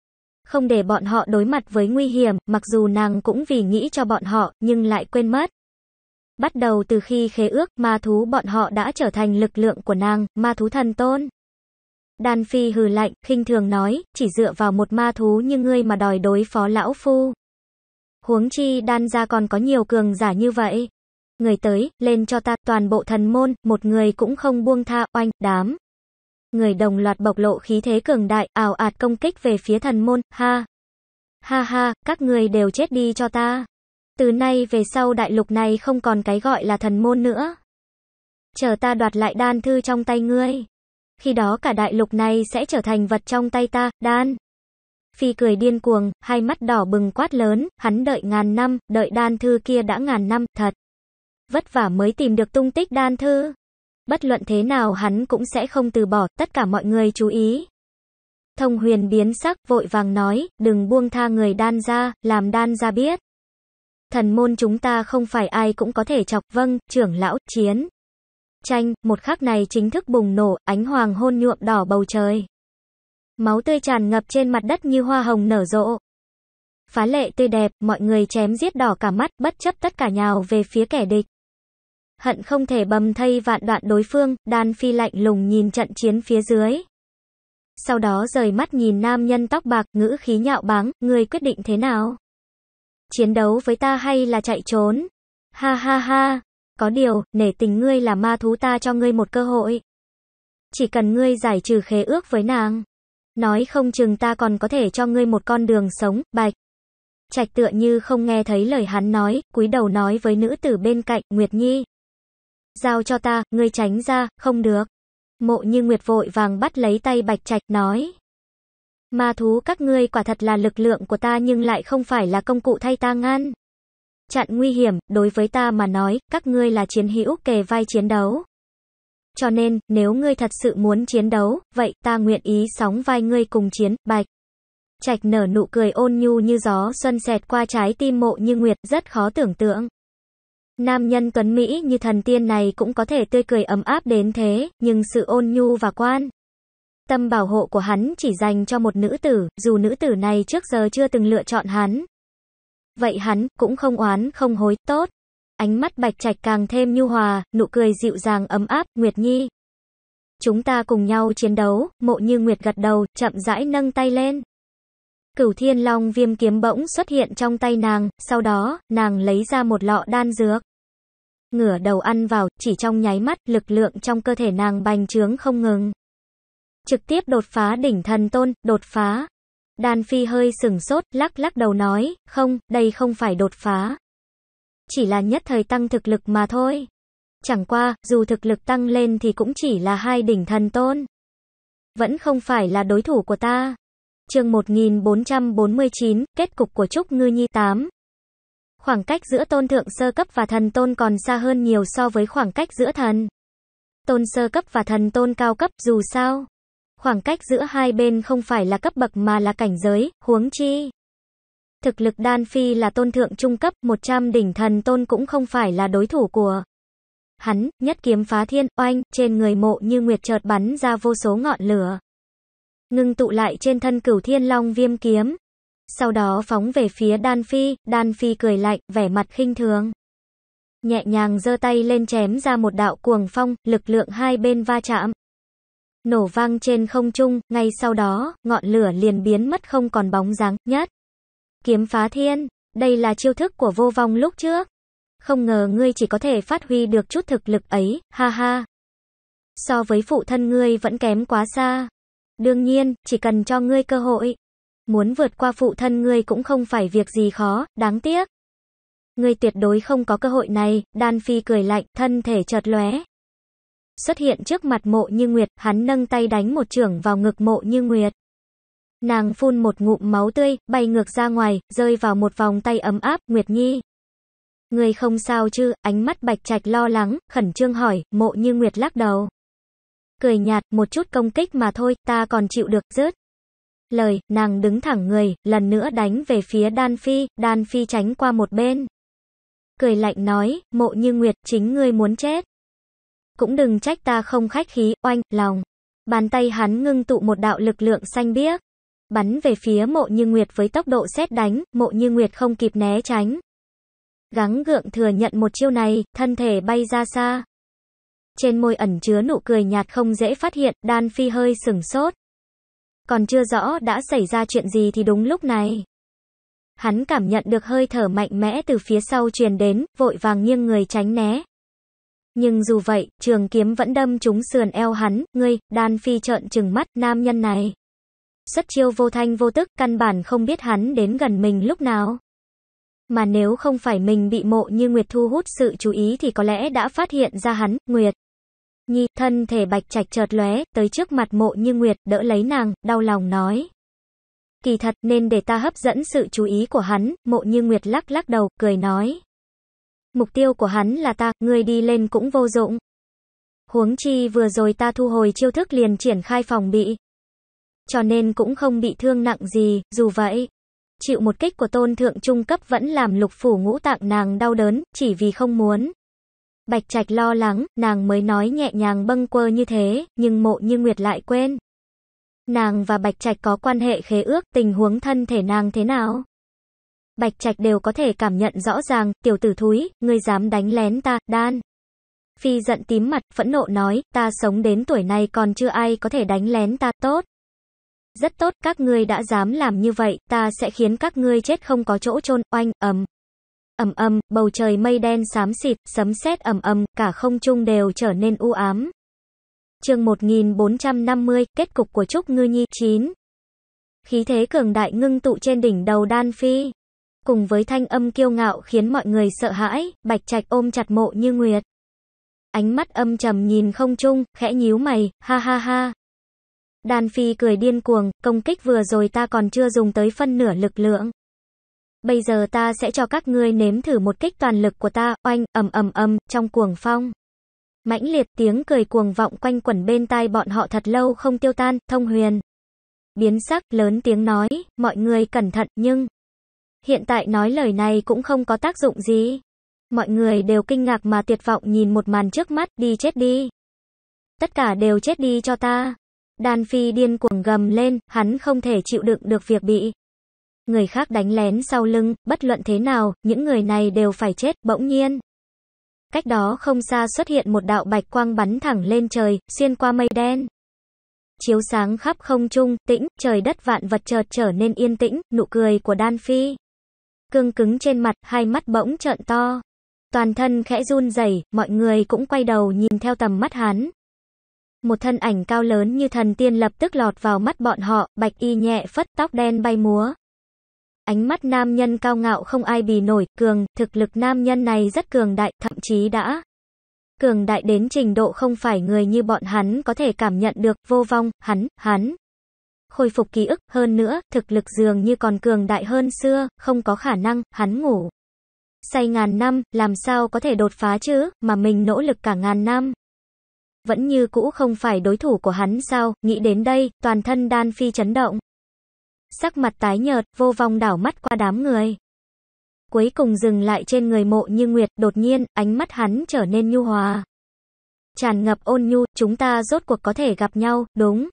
Không để bọn họ đối mặt với nguy hiểm, mặc dù nàng cũng vì nghĩ cho bọn họ, nhưng lại quên mất. Bắt đầu từ khi khế ước, ma thú bọn họ đã trở thành lực lượng của nàng, ma thú thần tôn. Đan Phi hừ lạnh, khinh thường nói, chỉ dựa vào một ma thú như ngươi mà đòi đối phó lão phu. Huống chi đan gia còn có nhiều cường giả như vậy. Người tới, lên cho ta, toàn bộ thần môn, một người cũng không buông tha, oanh, đám. Người đồng loạt bộc lộ khí thế cường đại, ảo ạt công kích về phía thần môn, ha. Ha ha, các người đều chết đi cho ta. Từ nay về sau đại lục này không còn cái gọi là thần môn nữa. Chờ ta đoạt lại đan thư trong tay ngươi khi đó cả đại lục này sẽ trở thành vật trong tay ta, đan. Phi cười điên cuồng, hai mắt đỏ bừng quát lớn, hắn đợi ngàn năm, đợi đan thư kia đã ngàn năm, thật. Vất vả mới tìm được tung tích đan thư. Bất luận thế nào hắn cũng sẽ không từ bỏ, tất cả mọi người chú ý. Thông huyền biến sắc, vội vàng nói, đừng buông tha người đan ra, làm đan ra biết. Thần môn chúng ta không phải ai cũng có thể chọc vâng, trưởng lão, chiến tranh, một khắc này chính thức bùng nổ, ánh hoàng hôn nhuộm đỏ bầu trời. Máu tươi tràn ngập trên mặt đất như hoa hồng nở rộ. Phá lệ tươi đẹp, mọi người chém giết đỏ cả mắt, bất chấp tất cả nhào về phía kẻ địch. Hận không thể bầm thây vạn đoạn đối phương, đan phi lạnh lùng nhìn trận chiến phía dưới. Sau đó rời mắt nhìn nam nhân tóc bạc, ngữ khí nhạo báng, người quyết định thế nào? Chiến đấu với ta hay là chạy trốn? Ha ha ha, có điều, nể tình ngươi là ma thú ta cho ngươi một cơ hội. Chỉ cần ngươi giải trừ khế ước với nàng. Nói không chừng ta còn có thể cho ngươi một con đường sống, bạch. Trạch tựa như không nghe thấy lời hắn nói, cúi đầu nói với nữ tử bên cạnh, Nguyệt Nhi. Giao cho ta, ngươi tránh ra, không được. Mộ như Nguyệt vội vàng bắt lấy tay bạch trạch, nói. Ma thú các ngươi quả thật là lực lượng của ta nhưng lại không phải là công cụ thay ta ngăn chặn nguy hiểm, đối với ta mà nói, các ngươi là chiến hữu kề vai chiến đấu. Cho nên, nếu ngươi thật sự muốn chiến đấu, vậy ta nguyện ý sóng vai ngươi cùng chiến, bạch. Trạch nở nụ cười ôn nhu như gió xuân xẹt qua trái tim mộ như nguyệt, rất khó tưởng tượng. Nam nhân tuấn Mỹ như thần tiên này cũng có thể tươi cười ấm áp đến thế, nhưng sự ôn nhu và quan. Tâm bảo hộ của hắn chỉ dành cho một nữ tử, dù nữ tử này trước giờ chưa từng lựa chọn hắn, Vậy hắn cũng không oán không hối, tốt. Ánh mắt Bạch Trạch càng thêm nhu hòa, nụ cười dịu dàng ấm áp, Nguyệt Nhi. Chúng ta cùng nhau chiến đấu, mộ như Nguyệt gật đầu, chậm rãi nâng tay lên. Cửu Thiên Long viêm kiếm bỗng xuất hiện trong tay nàng, sau đó, nàng lấy ra một lọ đan dược. Ngửa đầu ăn vào, chỉ trong nháy mắt, lực lượng trong cơ thể nàng bành trướng không ngừng. Trực tiếp đột phá đỉnh thần tôn, đột phá. Đan Phi hơi sừng sốt, lắc lắc đầu nói, không, đây không phải đột phá. Chỉ là nhất thời tăng thực lực mà thôi. Chẳng qua, dù thực lực tăng lên thì cũng chỉ là hai đỉnh thần tôn. Vẫn không phải là đối thủ của ta. chương 1449, kết cục của Trúc Ngư Nhi 8. Khoảng cách giữa tôn thượng sơ cấp và thần tôn còn xa hơn nhiều so với khoảng cách giữa thần. Tôn sơ cấp và thần tôn cao cấp dù sao Khoảng cách giữa hai bên không phải là cấp bậc mà là cảnh giới, huống chi. Thực lực Đan Phi là tôn thượng trung cấp, 100 đỉnh thần tôn cũng không phải là đối thủ của. Hắn, nhất kiếm phá thiên, oanh, trên người mộ như nguyệt chợt bắn ra vô số ngọn lửa. Ngưng tụ lại trên thân cửu thiên long viêm kiếm. Sau đó phóng về phía Đan Phi, Đan Phi cười lạnh, vẻ mặt khinh thường. Nhẹ nhàng giơ tay lên chém ra một đạo cuồng phong, lực lượng hai bên va chạm nổ vang trên không trung, ngay sau đó, ngọn lửa liền biến mất không còn bóng dáng, nhất. Kiếm phá thiên, đây là chiêu thức của vô vong lúc trước. Không ngờ ngươi chỉ có thể phát huy được chút thực lực ấy, ha ha. So với phụ thân ngươi vẫn kém quá xa. Đương nhiên, chỉ cần cho ngươi cơ hội. Muốn vượt qua phụ thân ngươi cũng không phải việc gì khó, đáng tiếc. Ngươi tuyệt đối không có cơ hội này, Đan Phi cười lạnh, thân thể chợt lóe, xuất hiện trước mặt mộ như nguyệt, hắn nâng tay đánh một chưởng vào ngực mộ như nguyệt. Nàng phun một ngụm máu tươi, bay ngược ra ngoài, rơi vào một vòng tay ấm áp, Nguyệt Nhi. Người không sao chứ, ánh mắt bạch trạch lo lắng, khẩn trương hỏi, mộ như Nguyệt lắc đầu. Cười nhạt, một chút công kích mà thôi, ta còn chịu được, rớt. Lời, nàng đứng thẳng người, lần nữa đánh về phía Đan Phi, Đan Phi tránh qua một bên. Cười lạnh nói, mộ như Nguyệt, chính ngươi muốn chết cũng đừng trách ta không khách khí, oanh, lòng. Bàn tay hắn ngưng tụ một đạo lực lượng xanh biếc, bắn về phía mộ như nguyệt với tốc độ xét đánh, mộ như nguyệt không kịp né tránh. Gắng gượng thừa nhận một chiêu này, thân thể bay ra xa. Trên môi ẩn chứa nụ cười nhạt không dễ phát hiện, đan phi hơi sừng sốt. Còn chưa rõ đã xảy ra chuyện gì thì đúng lúc này. Hắn cảm nhận được hơi thở mạnh mẽ từ phía sau truyền đến, vội vàng nghiêng người tránh né. Nhưng dù vậy, trường kiếm vẫn đâm trúng sườn eo hắn, ngươi, đan phi trợn trừng mắt, nam nhân này. Sất chiêu vô thanh vô tức, căn bản không biết hắn đến gần mình lúc nào. Mà nếu không phải mình bị mộ như Nguyệt thu hút sự chú ý thì có lẽ đã phát hiện ra hắn, Nguyệt. Nhi, thân thể bạch trạch chợt lóe tới trước mặt mộ như Nguyệt, đỡ lấy nàng, đau lòng nói. Kỳ thật nên để ta hấp dẫn sự chú ý của hắn, mộ như Nguyệt lắc lắc đầu, cười nói. Mục tiêu của hắn là ta, ngươi đi lên cũng vô dụng. Huống chi vừa rồi ta thu hồi chiêu thức liền triển khai phòng bị. Cho nên cũng không bị thương nặng gì, dù vậy. Chịu một kích của tôn thượng trung cấp vẫn làm lục phủ ngũ tạng nàng đau đớn, chỉ vì không muốn. Bạch trạch lo lắng, nàng mới nói nhẹ nhàng bâng quơ như thế, nhưng mộ như nguyệt lại quên. Nàng và bạch trạch có quan hệ khế ước, tình huống thân thể nàng thế nào? Bạch Trạch đều có thể cảm nhận rõ ràng, tiểu tử thúi, ngươi dám đánh lén ta, đan. Phi giận tím mặt, phẫn nộ nói, ta sống đến tuổi này còn chưa ai có thể đánh lén ta, tốt. Rất tốt, các ngươi đã dám làm như vậy, ta sẽ khiến các ngươi chết không có chỗ chôn oanh, ầm. Ầm ầm, bầu trời mây đen xám xịt, sấm sét ầm ầm, cả không trung đều trở nên u ám. Chương 1450, kết cục của Trúc Ngư Nhi 9. Khí thế cường đại ngưng tụ trên đỉnh đầu Đan Phi cùng với thanh âm kiêu ngạo khiến mọi người sợ hãi, Bạch Trạch ôm chặt mộ như nguyệt. Ánh mắt âm trầm nhìn không chung, khẽ nhíu mày, ha ha ha. đàn Phi cười điên cuồng, công kích vừa rồi ta còn chưa dùng tới phân nửa lực lượng. Bây giờ ta sẽ cho các ngươi nếm thử một kích toàn lực của ta, oanh, ầm ầm ầm, trong cuồng phong. Mãnh liệt tiếng cười cuồng vọng quanh quẩn bên tai bọn họ thật lâu không tiêu tan, thông huyền. Biến sắc, lớn tiếng nói, mọi người cẩn thận nhưng... Hiện tại nói lời này cũng không có tác dụng gì. Mọi người đều kinh ngạc mà tuyệt vọng nhìn một màn trước mắt, đi chết đi. Tất cả đều chết đi cho ta. Đan Phi điên cuồng gầm lên, hắn không thể chịu đựng được việc bị người khác đánh lén sau lưng, bất luận thế nào, những người này đều phải chết, bỗng nhiên. Cách đó không xa xuất hiện một đạo bạch quang bắn thẳng lên trời, xuyên qua mây đen. Chiếu sáng khắp không trung, tĩnh, trời đất vạn vật chợt trở nên yên tĩnh, nụ cười của Đan Phi cương cứng trên mặt, hai mắt bỗng trợn to. Toàn thân khẽ run rẩy, mọi người cũng quay đầu nhìn theo tầm mắt hắn. Một thân ảnh cao lớn như thần tiên lập tức lọt vào mắt bọn họ, bạch y nhẹ phất tóc đen bay múa. Ánh mắt nam nhân cao ngạo không ai bì nổi, cường, thực lực nam nhân này rất cường đại, thậm chí đã cường đại đến trình độ không phải người như bọn hắn có thể cảm nhận được, vô vong, hắn, hắn khôi phục ký ức, hơn nữa, thực lực dường như còn cường đại hơn xưa, không có khả năng, hắn ngủ. Say ngàn năm, làm sao có thể đột phá chứ, mà mình nỗ lực cả ngàn năm. Vẫn như cũ không phải đối thủ của hắn sao, nghĩ đến đây, toàn thân đan phi chấn động. Sắc mặt tái nhợt, vô vong đảo mắt qua đám người. Cuối cùng dừng lại trên người mộ như nguyệt, đột nhiên, ánh mắt hắn trở nên nhu hòa. Tràn ngập ôn nhu, chúng ta rốt cuộc có thể gặp nhau, đúng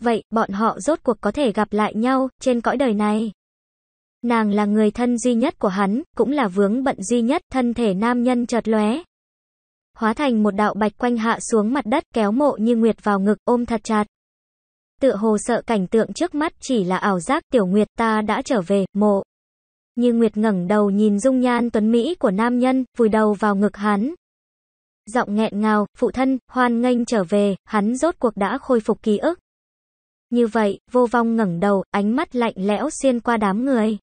vậy bọn họ rốt cuộc có thể gặp lại nhau trên cõi đời này. Nàng là người thân duy nhất của hắn, cũng là vướng bận duy nhất, thân thể nam nhân chợt lóe. Hóa thành một đạo bạch quanh hạ xuống mặt đất, kéo mộ như nguyệt vào ngực, ôm thật chặt. Tựa hồ sợ cảnh tượng trước mắt chỉ là ảo giác, tiểu nguyệt ta đã trở về, mộ. Như nguyệt ngẩng đầu nhìn dung nhan tuấn Mỹ của nam nhân, vùi đầu vào ngực hắn. Giọng nghẹn ngào, phụ thân, hoan nghênh trở về, hắn rốt cuộc đã khôi phục ký ức. Như vậy, vô vong ngẩng đầu, ánh mắt lạnh lẽo xuyên qua đám người.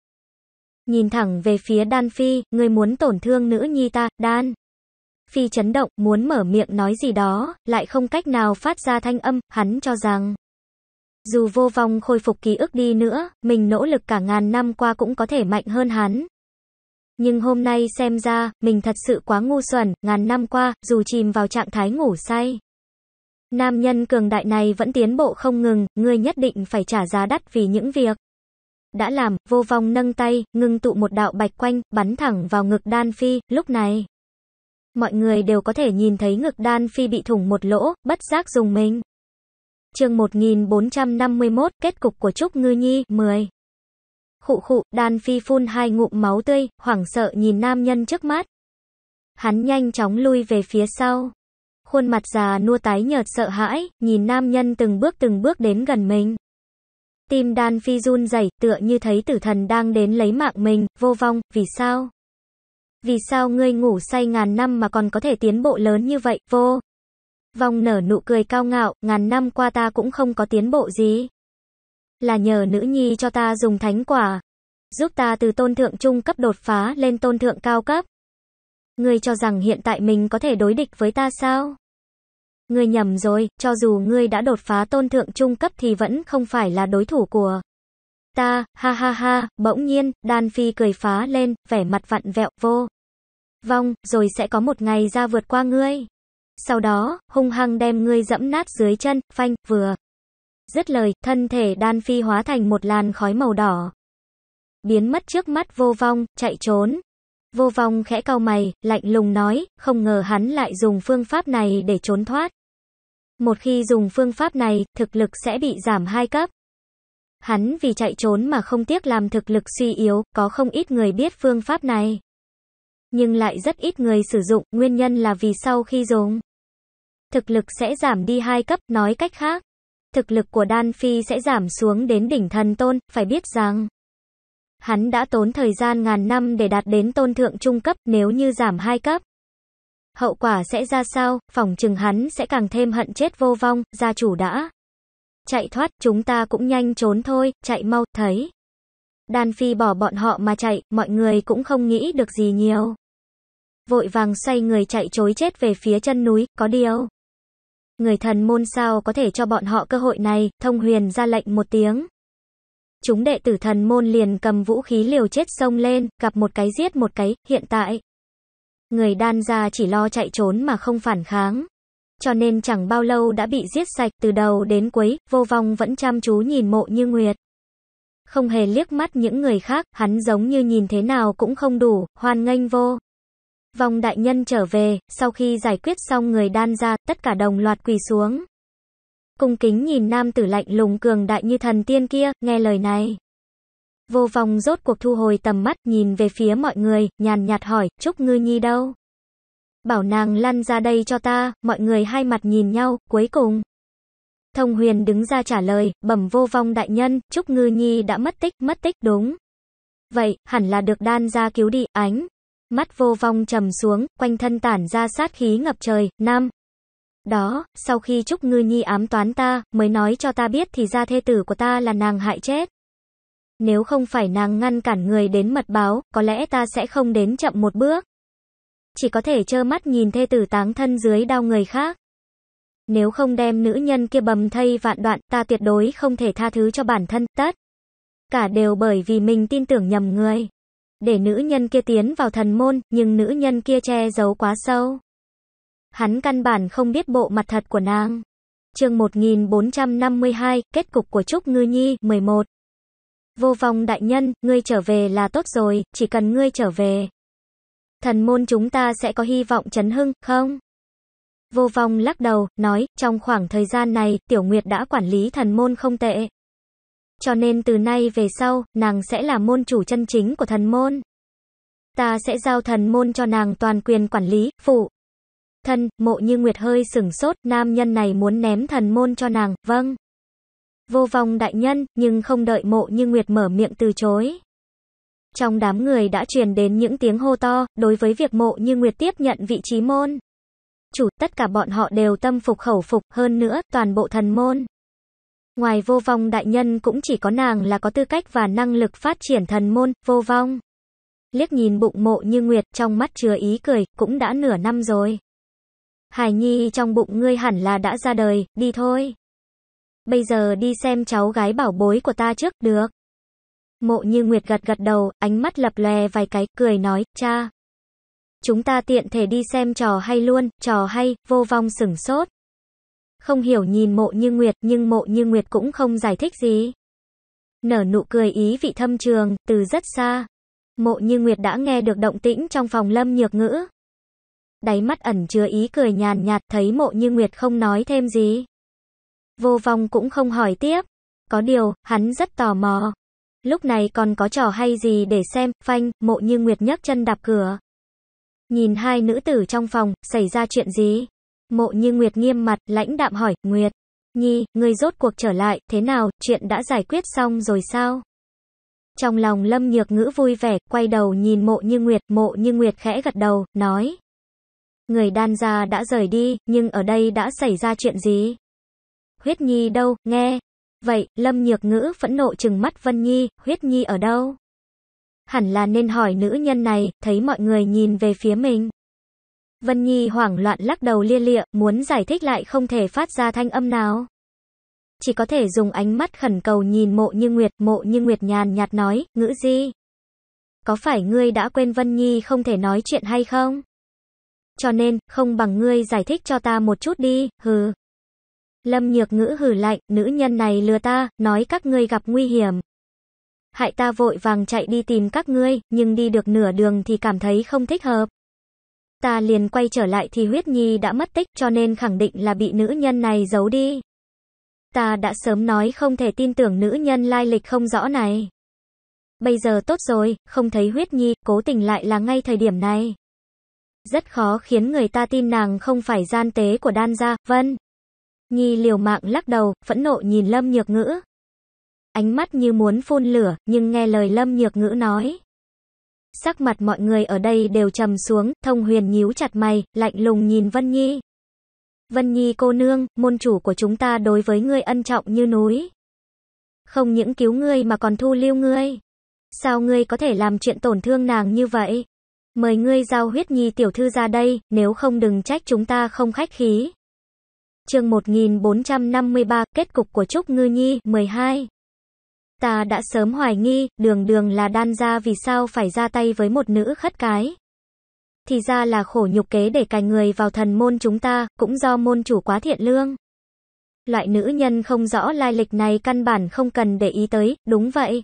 Nhìn thẳng về phía Đan Phi, người muốn tổn thương nữ nhi ta, Đan. Phi chấn động, muốn mở miệng nói gì đó, lại không cách nào phát ra thanh âm, hắn cho rằng. Dù vô vong khôi phục ký ức đi nữa, mình nỗ lực cả ngàn năm qua cũng có thể mạnh hơn hắn. Nhưng hôm nay xem ra, mình thật sự quá ngu xuẩn, ngàn năm qua, dù chìm vào trạng thái ngủ say. Nam nhân cường đại này vẫn tiến bộ không ngừng, ngươi nhất định phải trả giá đắt vì những việc đã làm, vô vong nâng tay, ngưng tụ một đạo bạch quanh, bắn thẳng vào ngực Đan Phi, lúc này. Mọi người đều có thể nhìn thấy ngực Đan Phi bị thủng một lỗ, bất giác dùng mình. chương 1451, kết cục của Trúc Ngư Nhi, 10. Khụ khụ, Đan Phi phun hai ngụm máu tươi, hoảng sợ nhìn nam nhân trước mắt. Hắn nhanh chóng lui về phía sau khuôn mặt già nua tái nhợt sợ hãi, nhìn nam nhân từng bước từng bước đến gần mình. Tim đan phi run rẩy, tựa như thấy tử thần đang đến lấy mạng mình, vô vong, vì sao? Vì sao ngươi ngủ say ngàn năm mà còn có thể tiến bộ lớn như vậy, vô? Vong nở nụ cười cao ngạo, ngàn năm qua ta cũng không có tiến bộ gì. Là nhờ nữ nhi cho ta dùng thánh quả. Giúp ta từ tôn thượng trung cấp đột phá lên tôn thượng cao cấp. Ngươi cho rằng hiện tại mình có thể đối địch với ta sao? Ngươi nhầm rồi, cho dù ngươi đã đột phá tôn thượng trung cấp thì vẫn không phải là đối thủ của ta, ha ha ha, bỗng nhiên, Đan Phi cười phá lên, vẻ mặt vặn vẹo, vô. Vong, rồi sẽ có một ngày ra vượt qua ngươi. Sau đó, hung hăng đem ngươi dẫm nát dưới chân, phanh, vừa. Dứt lời, thân thể Đan Phi hóa thành một làn khói màu đỏ. Biến mất trước mắt vô vong, chạy trốn. Vô vong khẽ cau mày, lạnh lùng nói, không ngờ hắn lại dùng phương pháp này để trốn thoát. Một khi dùng phương pháp này, thực lực sẽ bị giảm hai cấp. Hắn vì chạy trốn mà không tiếc làm thực lực suy yếu, có không ít người biết phương pháp này. Nhưng lại rất ít người sử dụng, nguyên nhân là vì sau khi dùng. Thực lực sẽ giảm đi hai cấp, nói cách khác. Thực lực của Đan Phi sẽ giảm xuống đến đỉnh thần tôn, phải biết rằng hắn đã tốn thời gian ngàn năm để đạt đến tôn thượng trung cấp nếu như giảm hai cấp. Hậu quả sẽ ra sao, phòng trừng hắn sẽ càng thêm hận chết vô vong, gia chủ đã. Chạy thoát, chúng ta cũng nhanh trốn thôi, chạy mau, thấy. Đan Phi bỏ bọn họ mà chạy, mọi người cũng không nghĩ được gì nhiều. Vội vàng xoay người chạy chối chết về phía chân núi, có điều. Người thần môn sao có thể cho bọn họ cơ hội này, thông huyền ra lệnh một tiếng chúng đệ tử thần môn liền cầm vũ khí liều chết xông lên, gặp một cái giết một cái, hiện tại. Người đan gia chỉ lo chạy trốn mà không phản kháng. Cho nên chẳng bao lâu đã bị giết sạch từ đầu đến cuối, vô vong vẫn chăm chú nhìn mộ như nguyệt. Không hề liếc mắt những người khác, hắn giống như nhìn thế nào cũng không đủ, hoan nghênh vô. Vong đại nhân trở về, sau khi giải quyết xong người đan gia, tất cả đồng loạt quỳ xuống cung kính nhìn nam tử lạnh lùng cường đại như thần tiên kia, nghe lời này. Vô vòng rốt cuộc thu hồi tầm mắt, nhìn về phía mọi người, nhàn nhạt hỏi, Trúc Ngư Nhi đâu? Bảo nàng lăn ra đây cho ta, mọi người hai mặt nhìn nhau, cuối cùng. Thông huyền đứng ra trả lời, bẩm vô vong đại nhân, Trúc Ngư Nhi đã mất tích, mất tích, đúng. Vậy, hẳn là được đan ra cứu đi, ánh. Mắt vô vong trầm xuống, quanh thân tản ra sát khí ngập trời, nam, đó, sau khi Trúc Ngư Nhi ám toán ta, mới nói cho ta biết thì ra thê tử của ta là nàng hại chết. Nếu không phải nàng ngăn cản người đến mật báo, có lẽ ta sẽ không đến chậm một bước. Chỉ có thể trơ mắt nhìn thê tử táng thân dưới đau người khác. Nếu không đem nữ nhân kia bầm thay vạn đoạn, ta tuyệt đối không thể tha thứ cho bản thân, tất. Cả đều bởi vì mình tin tưởng nhầm người. Để nữ nhân kia tiến vào thần môn, nhưng nữ nhân kia che giấu quá sâu hắn căn bản không biết bộ mặt thật của nàng. chương 1452, kết cục của Trúc Ngư Nhi, 11. Vô vòng đại nhân, ngươi trở về là tốt rồi, chỉ cần ngươi trở về. Thần môn chúng ta sẽ có hy vọng chấn hưng, không? Vô vòng lắc đầu, nói, trong khoảng thời gian này, Tiểu Nguyệt đã quản lý thần môn không tệ. Cho nên từ nay về sau, nàng sẽ là môn chủ chân chính của thần môn. Ta sẽ giao thần môn cho nàng toàn quyền quản lý, phụ, Thân, mộ như nguyệt hơi sừng sốt, nam nhân này muốn ném thần môn cho nàng, vâng. Vô vong đại nhân, nhưng không đợi mộ như nguyệt mở miệng từ chối. Trong đám người đã truyền đến những tiếng hô to, đối với việc mộ như nguyệt tiếp nhận vị trí môn. Chủ, tất cả bọn họ đều tâm phục khẩu phục, hơn nữa, toàn bộ thần môn. Ngoài vô vong đại nhân cũng chỉ có nàng là có tư cách và năng lực phát triển thần môn, vô vong. Liếc nhìn bụng mộ như nguyệt trong mắt chứa ý cười, cũng đã nửa năm rồi. Hải Nhi trong bụng ngươi hẳn là đã ra đời, đi thôi. Bây giờ đi xem cháu gái bảo bối của ta trước, được. Mộ như Nguyệt gật gật đầu, ánh mắt lập lè vài cái, cười nói, cha. Chúng ta tiện thể đi xem trò hay luôn, trò hay, vô vong sửng sốt. Không hiểu nhìn mộ như Nguyệt, nhưng mộ như Nguyệt cũng không giải thích gì. Nở nụ cười ý vị thâm trường, từ rất xa. Mộ như Nguyệt đã nghe được động tĩnh trong phòng lâm nhược ngữ đáy mắt ẩn chứa ý cười nhàn nhạt, thấy mộ như Nguyệt không nói thêm gì. Vô vong cũng không hỏi tiếp, có điều, hắn rất tò mò. Lúc này còn có trò hay gì để xem, phanh, mộ như Nguyệt nhấc chân đạp cửa. Nhìn hai nữ tử trong phòng, xảy ra chuyện gì? Mộ như Nguyệt nghiêm mặt, lãnh đạm hỏi, Nguyệt, Nhi, người rốt cuộc trở lại, thế nào, chuyện đã giải quyết xong rồi sao? Trong lòng Lâm Nhược Ngữ vui vẻ, quay đầu nhìn mộ như Nguyệt, mộ như Nguyệt khẽ gật đầu, nói. Người đan gia đã rời đi, nhưng ở đây đã xảy ra chuyện gì? Huyết Nhi đâu, nghe. Vậy, Lâm Nhược Ngữ phẫn nộ trừng mắt Vân Nhi, Huyết Nhi ở đâu? Hẳn là nên hỏi nữ nhân này, thấy mọi người nhìn về phía mình. Vân Nhi hoảng loạn lắc đầu lia lịa, muốn giải thích lại không thể phát ra thanh âm nào. Chỉ có thể dùng ánh mắt khẩn cầu nhìn mộ như Nguyệt, mộ như Nguyệt nhàn nhạt nói, ngữ gì? Có phải ngươi đã quên Vân Nhi không thể nói chuyện hay không? cho nên, không bằng ngươi giải thích cho ta một chút đi, hừ. Lâm nhược ngữ hừ lạnh, nữ nhân này lừa ta, nói các ngươi gặp nguy hiểm. Hại ta vội vàng chạy đi tìm các ngươi, nhưng đi được nửa đường thì cảm thấy không thích hợp. Ta liền quay trở lại thì huyết nhi đã mất tích cho nên khẳng định là bị nữ nhân này giấu đi. Ta đã sớm nói không thể tin tưởng nữ nhân lai lịch không rõ này. Bây giờ tốt rồi, không thấy huyết nhi, cố tình lại là ngay thời điểm này rất khó khiến người ta tin nàng không phải gian tế của đan gia, vân. Nhi liều mạng lắc đầu, phẫn nộ nhìn Lâm Nhược Ngữ. Ánh mắt như muốn phun lửa, nhưng nghe lời Lâm Nhược Ngữ nói. Sắc mặt mọi người ở đây đều trầm xuống, thông huyền nhíu chặt mày, lạnh lùng nhìn Vân Nhi. Vân Nhi cô nương, môn chủ của chúng ta đối với ngươi ân trọng như núi. Không những cứu ngươi mà còn thu lưu ngươi. Sao ngươi có thể làm chuyện tổn thương nàng như vậy? mời ngươi giao huyết nhi tiểu thư ra đây, nếu không đừng trách chúng ta không khách khí. chương 1453, kết cục của Trúc Ngư Nhi, 12. Ta đã sớm hoài nghi, đường đường là đan ra vì sao phải ra tay với một nữ khất cái. Thì ra là khổ nhục kế để cài người vào thần môn chúng ta, cũng do môn chủ quá thiện lương. Loại nữ nhân không rõ lai lịch này căn bản không cần để ý tới, đúng vậy.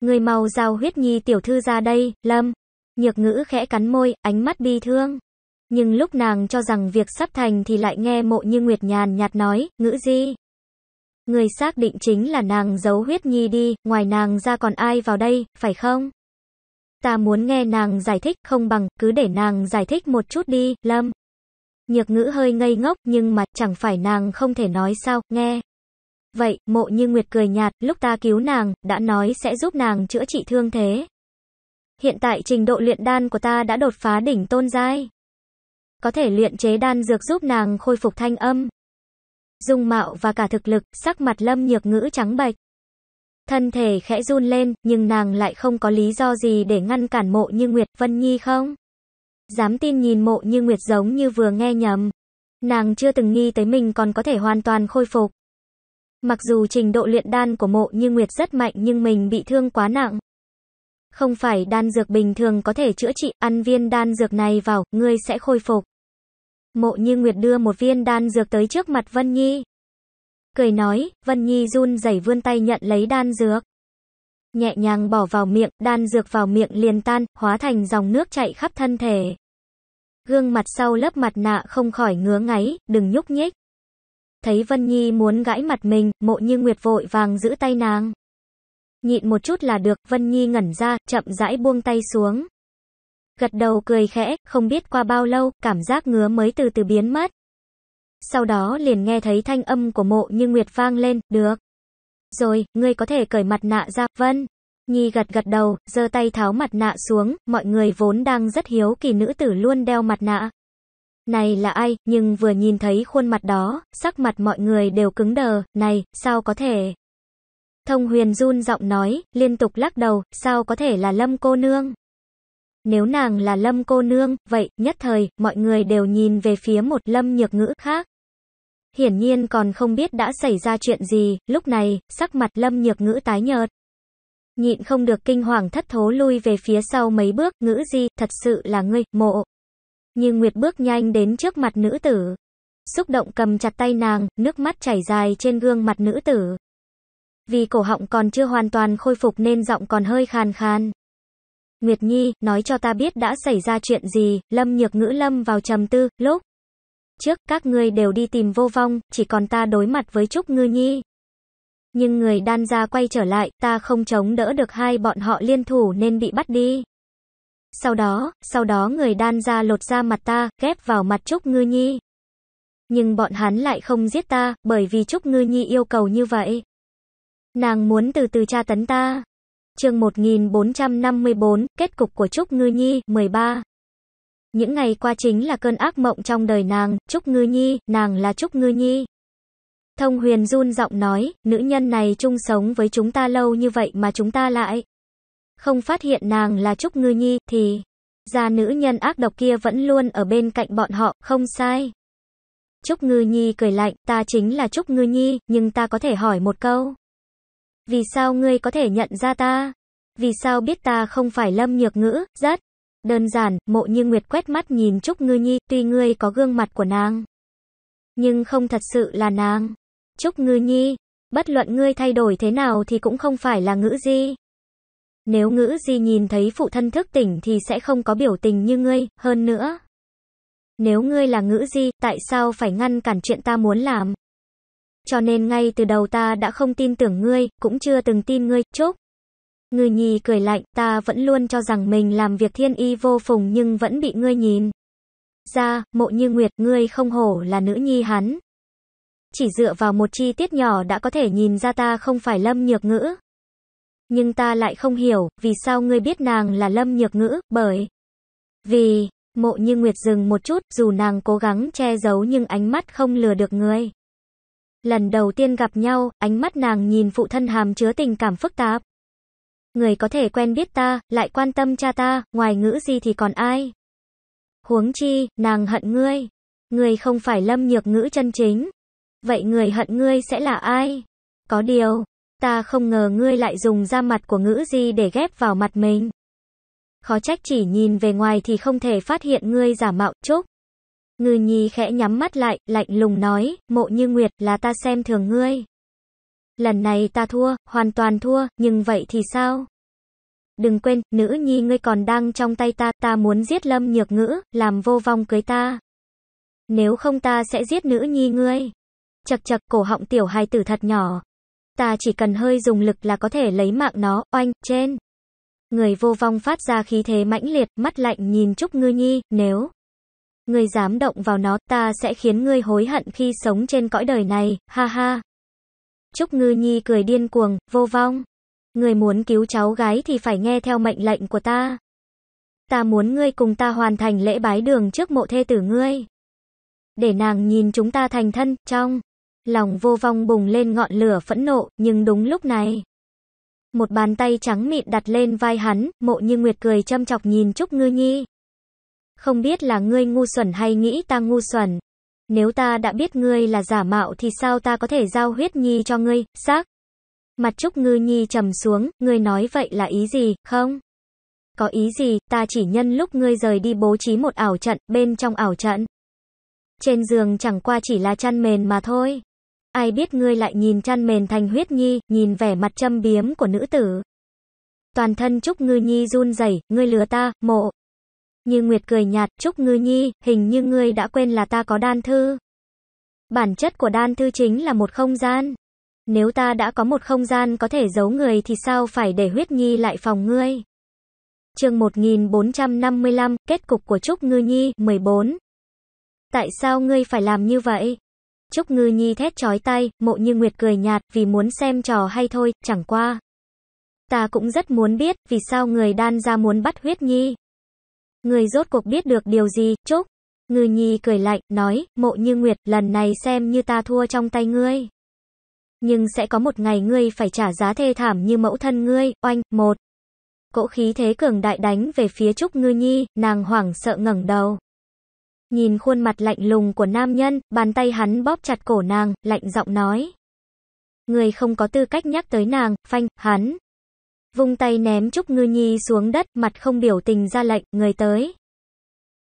Người màu giao huyết nhi tiểu thư ra đây, Lâm. Nhược ngữ khẽ cắn môi, ánh mắt bi thương. Nhưng lúc nàng cho rằng việc sắp thành thì lại nghe mộ như Nguyệt nhàn nhạt nói, ngữ gì? Người xác định chính là nàng giấu huyết nhi đi, ngoài nàng ra còn ai vào đây, phải không? Ta muốn nghe nàng giải thích, không bằng, cứ để nàng giải thích một chút đi, Lâm. Nhược ngữ hơi ngây ngốc, nhưng mà, chẳng phải nàng không thể nói sao, nghe. Vậy, mộ như Nguyệt cười nhạt, lúc ta cứu nàng, đã nói sẽ giúp nàng chữa trị thương thế. Hiện tại trình độ luyện đan của ta đã đột phá đỉnh tôn giai. Có thể luyện chế đan dược giúp nàng khôi phục thanh âm. Dung mạo và cả thực lực, sắc mặt lâm nhược ngữ trắng bạch. Thân thể khẽ run lên, nhưng nàng lại không có lý do gì để ngăn cản mộ như Nguyệt Vân Nhi không? Dám tin nhìn mộ như Nguyệt giống như vừa nghe nhầm. Nàng chưa từng nghi tới mình còn có thể hoàn toàn khôi phục. Mặc dù trình độ luyện đan của mộ như Nguyệt rất mạnh nhưng mình bị thương quá nặng. Không phải đan dược bình thường có thể chữa trị, ăn viên đan dược này vào, ngươi sẽ khôi phục. Mộ như Nguyệt đưa một viên đan dược tới trước mặt Vân Nhi. Cười nói, Vân Nhi run rẩy vươn tay nhận lấy đan dược. Nhẹ nhàng bỏ vào miệng, đan dược vào miệng liền tan, hóa thành dòng nước chảy khắp thân thể. Gương mặt sau lớp mặt nạ không khỏi ngứa ngáy, đừng nhúc nhích. Thấy Vân Nhi muốn gãi mặt mình, mộ như Nguyệt vội vàng giữ tay nàng. Nhịn một chút là được, Vân Nhi ngẩn ra, chậm rãi buông tay xuống. Gật đầu cười khẽ, không biết qua bao lâu, cảm giác ngứa mới từ từ biến mất. Sau đó liền nghe thấy thanh âm của mộ như nguyệt vang lên, được. Rồi, ngươi có thể cởi mặt nạ ra, Vân. Nhi gật gật đầu, giơ tay tháo mặt nạ xuống, mọi người vốn đang rất hiếu kỳ nữ tử luôn đeo mặt nạ. Này là ai, nhưng vừa nhìn thấy khuôn mặt đó, sắc mặt mọi người đều cứng đờ, này, sao có thể. Thông huyền run giọng nói, liên tục lắc đầu, sao có thể là lâm cô nương? Nếu nàng là lâm cô nương, vậy, nhất thời, mọi người đều nhìn về phía một lâm nhược ngữ khác. Hiển nhiên còn không biết đã xảy ra chuyện gì, lúc này, sắc mặt lâm nhược ngữ tái nhợt. Nhịn không được kinh hoàng thất thố lui về phía sau mấy bước, ngữ gì, thật sự là ngươi, mộ. Như Nguyệt bước nhanh đến trước mặt nữ tử. Xúc động cầm chặt tay nàng, nước mắt chảy dài trên gương mặt nữ tử. Vì cổ họng còn chưa hoàn toàn khôi phục nên giọng còn hơi khan khan. Nguyệt Nhi, nói cho ta biết đã xảy ra chuyện gì, Lâm Nhược Ngữ Lâm vào trầm tư, lúc. Trước, các ngươi đều đi tìm vô vong, chỉ còn ta đối mặt với Trúc Ngư Nhi. Nhưng người đan ra quay trở lại, ta không chống đỡ được hai bọn họ liên thủ nên bị bắt đi. Sau đó, sau đó người đan ra lột ra mặt ta, ghép vào mặt Trúc Ngư Nhi. Nhưng bọn hắn lại không giết ta, bởi vì Trúc Ngư Nhi yêu cầu như vậy. Nàng muốn từ từ tra tấn ta. Chương 1454, kết cục của Trúc Ngư Nhi, 13. Những ngày qua chính là cơn ác mộng trong đời nàng, Trúc Ngư Nhi, nàng là Trúc Ngư Nhi. Thông huyền run giọng nói, nữ nhân này chung sống với chúng ta lâu như vậy mà chúng ta lại không phát hiện nàng là Trúc Ngư Nhi, thì ra nữ nhân ác độc kia vẫn luôn ở bên cạnh bọn họ, không sai. Trúc Ngư Nhi cười lạnh, ta chính là Trúc Ngư Nhi, nhưng ta có thể hỏi một câu. Vì sao ngươi có thể nhận ra ta? Vì sao biết ta không phải lâm nhược ngữ, rất đơn giản, mộ như nguyệt quét mắt nhìn Trúc Ngư Nhi, tuy ngươi có gương mặt của nàng, nhưng không thật sự là nàng. Trúc Ngư Nhi, bất luận ngươi thay đổi thế nào thì cũng không phải là ngữ di. Nếu ngữ di nhìn thấy phụ thân thức tỉnh thì sẽ không có biểu tình như ngươi, hơn nữa. Nếu ngươi là ngữ di, tại sao phải ngăn cản chuyện ta muốn làm? cho nên ngay từ đầu ta đã không tin tưởng ngươi, cũng chưa từng tin ngươi, chốc. Ngươi nhì cười lạnh, ta vẫn luôn cho rằng mình làm việc thiên y vô phùng nhưng vẫn bị ngươi nhìn. Ra, mộ như nguyệt, ngươi không hổ là nữ nhi hắn. Chỉ dựa vào một chi tiết nhỏ đã có thể nhìn ra ta không phải lâm nhược ngữ. Nhưng ta lại không hiểu, vì sao ngươi biết nàng là lâm nhược ngữ, bởi... Vì, mộ như nguyệt dừng một chút, dù nàng cố gắng che giấu nhưng ánh mắt không lừa được ngươi. Lần đầu tiên gặp nhau, ánh mắt nàng nhìn phụ thân hàm chứa tình cảm phức tạp. Người có thể quen biết ta, lại quan tâm cha ta, ngoài ngữ gì thì còn ai. Huống chi, nàng hận ngươi. Ngươi không phải lâm nhược ngữ chân chính. Vậy người hận ngươi sẽ là ai? Có điều, ta không ngờ ngươi lại dùng da mặt của ngữ gì để ghép vào mặt mình. Khó trách chỉ nhìn về ngoài thì không thể phát hiện ngươi giả mạo, chúc. Ngư nhi khẽ nhắm mắt lại, lạnh lùng nói, mộ như nguyệt là ta xem thường ngươi. Lần này ta thua, hoàn toàn thua, nhưng vậy thì sao? Đừng quên, nữ nhi ngươi còn đang trong tay ta, ta muốn giết lâm nhược ngữ, làm vô vong cưới ta. Nếu không ta sẽ giết nữ nhi ngươi. Chật chật cổ họng tiểu hài tử thật nhỏ. Ta chỉ cần hơi dùng lực là có thể lấy mạng nó, oanh, trên. Người vô vong phát ra khí thế mãnh liệt, mắt lạnh nhìn Trúc Ngư Nhi, nếu Ngươi dám động vào nó, ta sẽ khiến ngươi hối hận khi sống trên cõi đời này, ha ha. Trúc Ngư Nhi cười điên cuồng, vô vong. Ngươi muốn cứu cháu gái thì phải nghe theo mệnh lệnh của ta. Ta muốn ngươi cùng ta hoàn thành lễ bái đường trước mộ thê tử ngươi. Để nàng nhìn chúng ta thành thân, trong. Lòng vô vong bùng lên ngọn lửa phẫn nộ, nhưng đúng lúc này. Một bàn tay trắng mịn đặt lên vai hắn, mộ như nguyệt cười châm chọc nhìn Trúc Ngư Nhi. Không biết là ngươi ngu xuẩn hay nghĩ ta ngu xuẩn. Nếu ta đã biết ngươi là giả mạo thì sao ta có thể giao huyết nhi cho ngươi, xác. Mặt Trúc Ngư Nhi trầm xuống, ngươi nói vậy là ý gì, không? Có ý gì, ta chỉ nhân lúc ngươi rời đi bố trí một ảo trận, bên trong ảo trận. Trên giường chẳng qua chỉ là chăn mền mà thôi. Ai biết ngươi lại nhìn chăn mền thành huyết nhi, nhìn vẻ mặt châm biếm của nữ tử. Toàn thân Trúc Ngư Nhi run rẩy, ngươi lừa ta, mộ. Như Nguyệt cười nhạt, Trúc Ngư Nhi, hình như ngươi đã quên là ta có đan thư. Bản chất của đan thư chính là một không gian. Nếu ta đã có một không gian có thể giấu người thì sao phải để huyết nhi lại phòng ngươi? chương 1455, kết cục của Trúc Ngư Nhi, 14. Tại sao ngươi phải làm như vậy? Trúc Ngư Nhi thét chói tay, mộ như Nguyệt cười nhạt, vì muốn xem trò hay thôi, chẳng qua. Ta cũng rất muốn biết, vì sao người đan ra muốn bắt huyết nhi. Người rốt cuộc biết được điều gì, chúc. Ngư nhi cười lạnh, nói, mộ như nguyệt, lần này xem như ta thua trong tay ngươi. Nhưng sẽ có một ngày ngươi phải trả giá thê thảm như mẫu thân ngươi, oanh, một. Cỗ khí thế cường đại đánh về phía Trúc Ngư Nhi, nàng hoảng sợ ngẩng đầu. Nhìn khuôn mặt lạnh lùng của nam nhân, bàn tay hắn bóp chặt cổ nàng, lạnh giọng nói. Người không có tư cách nhắc tới nàng, phanh, hắn vung tay ném Trúc Ngư Nhi xuống đất, mặt không biểu tình ra lệnh, người tới.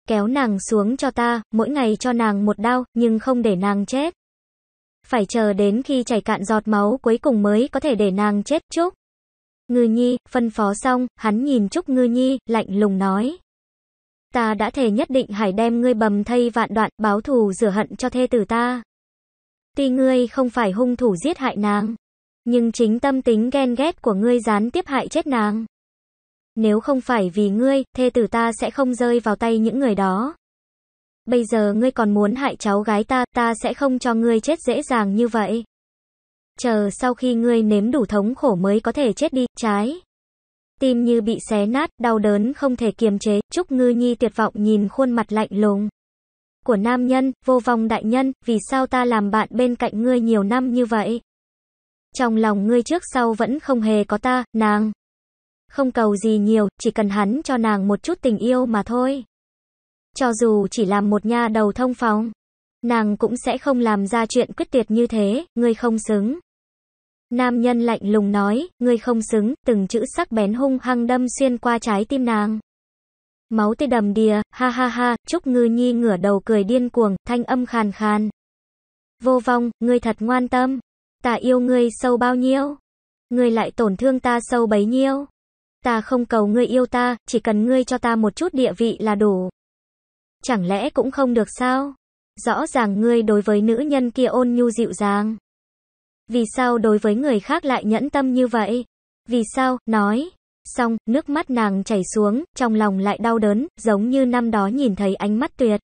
Kéo nàng xuống cho ta, mỗi ngày cho nàng một đau nhưng không để nàng chết. Phải chờ đến khi chảy cạn giọt máu cuối cùng mới có thể để nàng chết Trúc. Ngư Nhi, phân phó xong, hắn nhìn Trúc Ngư Nhi, lạnh lùng nói. Ta đã thể nhất định hải đem ngươi bầm thay vạn đoạn, báo thù rửa hận cho thê tử ta. Tuy ngươi không phải hung thủ giết hại nàng, nhưng chính tâm tính ghen ghét của ngươi gián tiếp hại chết nàng. Nếu không phải vì ngươi, thê tử ta sẽ không rơi vào tay những người đó. Bây giờ ngươi còn muốn hại cháu gái ta, ta sẽ không cho ngươi chết dễ dàng như vậy. Chờ sau khi ngươi nếm đủ thống khổ mới có thể chết đi, trái. Tim như bị xé nát, đau đớn không thể kiềm chế, Trúc Ngư Nhi tuyệt vọng nhìn khuôn mặt lạnh lùng của nam nhân, vô vong đại nhân, vì sao ta làm bạn bên cạnh ngươi nhiều năm như vậy? Trong lòng ngươi trước sau vẫn không hề có ta, nàng. Không cầu gì nhiều, chỉ cần hắn cho nàng một chút tình yêu mà thôi. Cho dù chỉ làm một nha đầu thông phòng, nàng cũng sẽ không làm ra chuyện quyết tuyệt như thế, ngươi không xứng. Nam nhân lạnh lùng nói, ngươi không xứng, từng chữ sắc bén hung hăng đâm xuyên qua trái tim nàng. Máu tươi đầm đìa, ha ha ha, Trúc Ngư Nhi ngửa đầu cười điên cuồng, thanh âm khàn khàn. Vô vong, ngươi thật ngoan tâm. Ta yêu ngươi sâu bao nhiêu? Ngươi lại tổn thương ta sâu bấy nhiêu? Ta không cầu ngươi yêu ta, chỉ cần ngươi cho ta một chút địa vị là đủ. Chẳng lẽ cũng không được sao? Rõ ràng ngươi đối với nữ nhân kia ôn nhu dịu dàng. Vì sao đối với người khác lại nhẫn tâm như vậy? Vì sao, nói. Xong, nước mắt nàng chảy xuống, trong lòng lại đau đớn, giống như năm đó nhìn thấy ánh mắt tuyệt.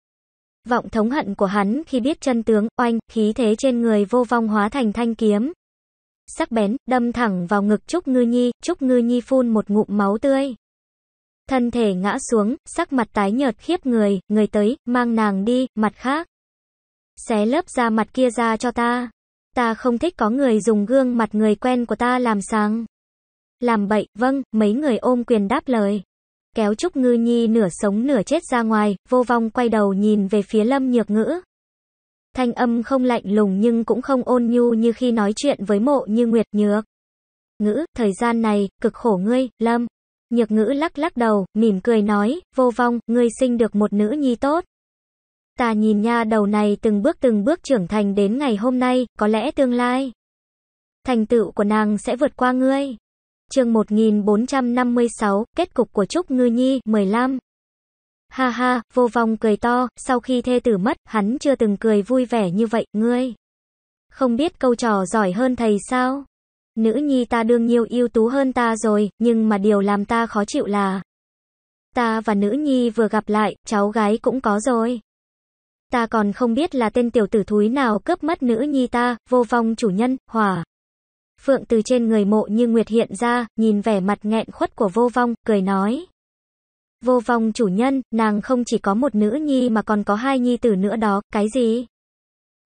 Vọng thống hận của hắn khi biết chân tướng, oanh, khí thế trên người vô vong hóa thành thanh kiếm. Sắc bén, đâm thẳng vào ngực Trúc Ngư Nhi, Trúc Ngư Nhi phun một ngụm máu tươi. Thân thể ngã xuống, sắc mặt tái nhợt khiếp người, người tới, mang nàng đi, mặt khác. Xé lớp da mặt kia ra cho ta. Ta không thích có người dùng gương mặt người quen của ta làm sáng. Làm bậy, vâng, mấy người ôm quyền đáp lời kéo Trúc Ngư Nhi nửa sống nửa chết ra ngoài, vô vong quay đầu nhìn về phía Lâm Nhược Ngữ. Thanh âm không lạnh lùng nhưng cũng không ôn nhu như khi nói chuyện với mộ như Nguyệt Nhược. Ngữ, thời gian này, cực khổ ngươi, Lâm. Nhược Ngữ lắc lắc đầu, mỉm cười nói, vô vong, ngươi sinh được một nữ nhi tốt. Ta nhìn nha đầu này từng bước từng bước trưởng thành đến ngày hôm nay, có lẽ tương lai. Thành tựu của nàng sẽ vượt qua ngươi. Chương 1456, kết cục của Trúc Ngư Nhi, 15. Ha ha, vô vong cười to, sau khi thê tử mất, hắn chưa từng cười vui vẻ như vậy, ngươi. Không biết câu trò giỏi hơn thầy sao? Nữ nhi ta đương nhiều ưu tú hơn ta rồi, nhưng mà điều làm ta khó chịu là Ta và nữ nhi vừa gặp lại, cháu gái cũng có rồi. Ta còn không biết là tên tiểu tử thúi nào cướp mất nữ nhi ta, vô vong chủ nhân, hỏa. Phượng từ trên người mộ như Nguyệt hiện ra, nhìn vẻ mặt nghẹn khuất của vô vong, cười nói. Vô vong chủ nhân, nàng không chỉ có một nữ nhi mà còn có hai nhi tử nữa đó, cái gì?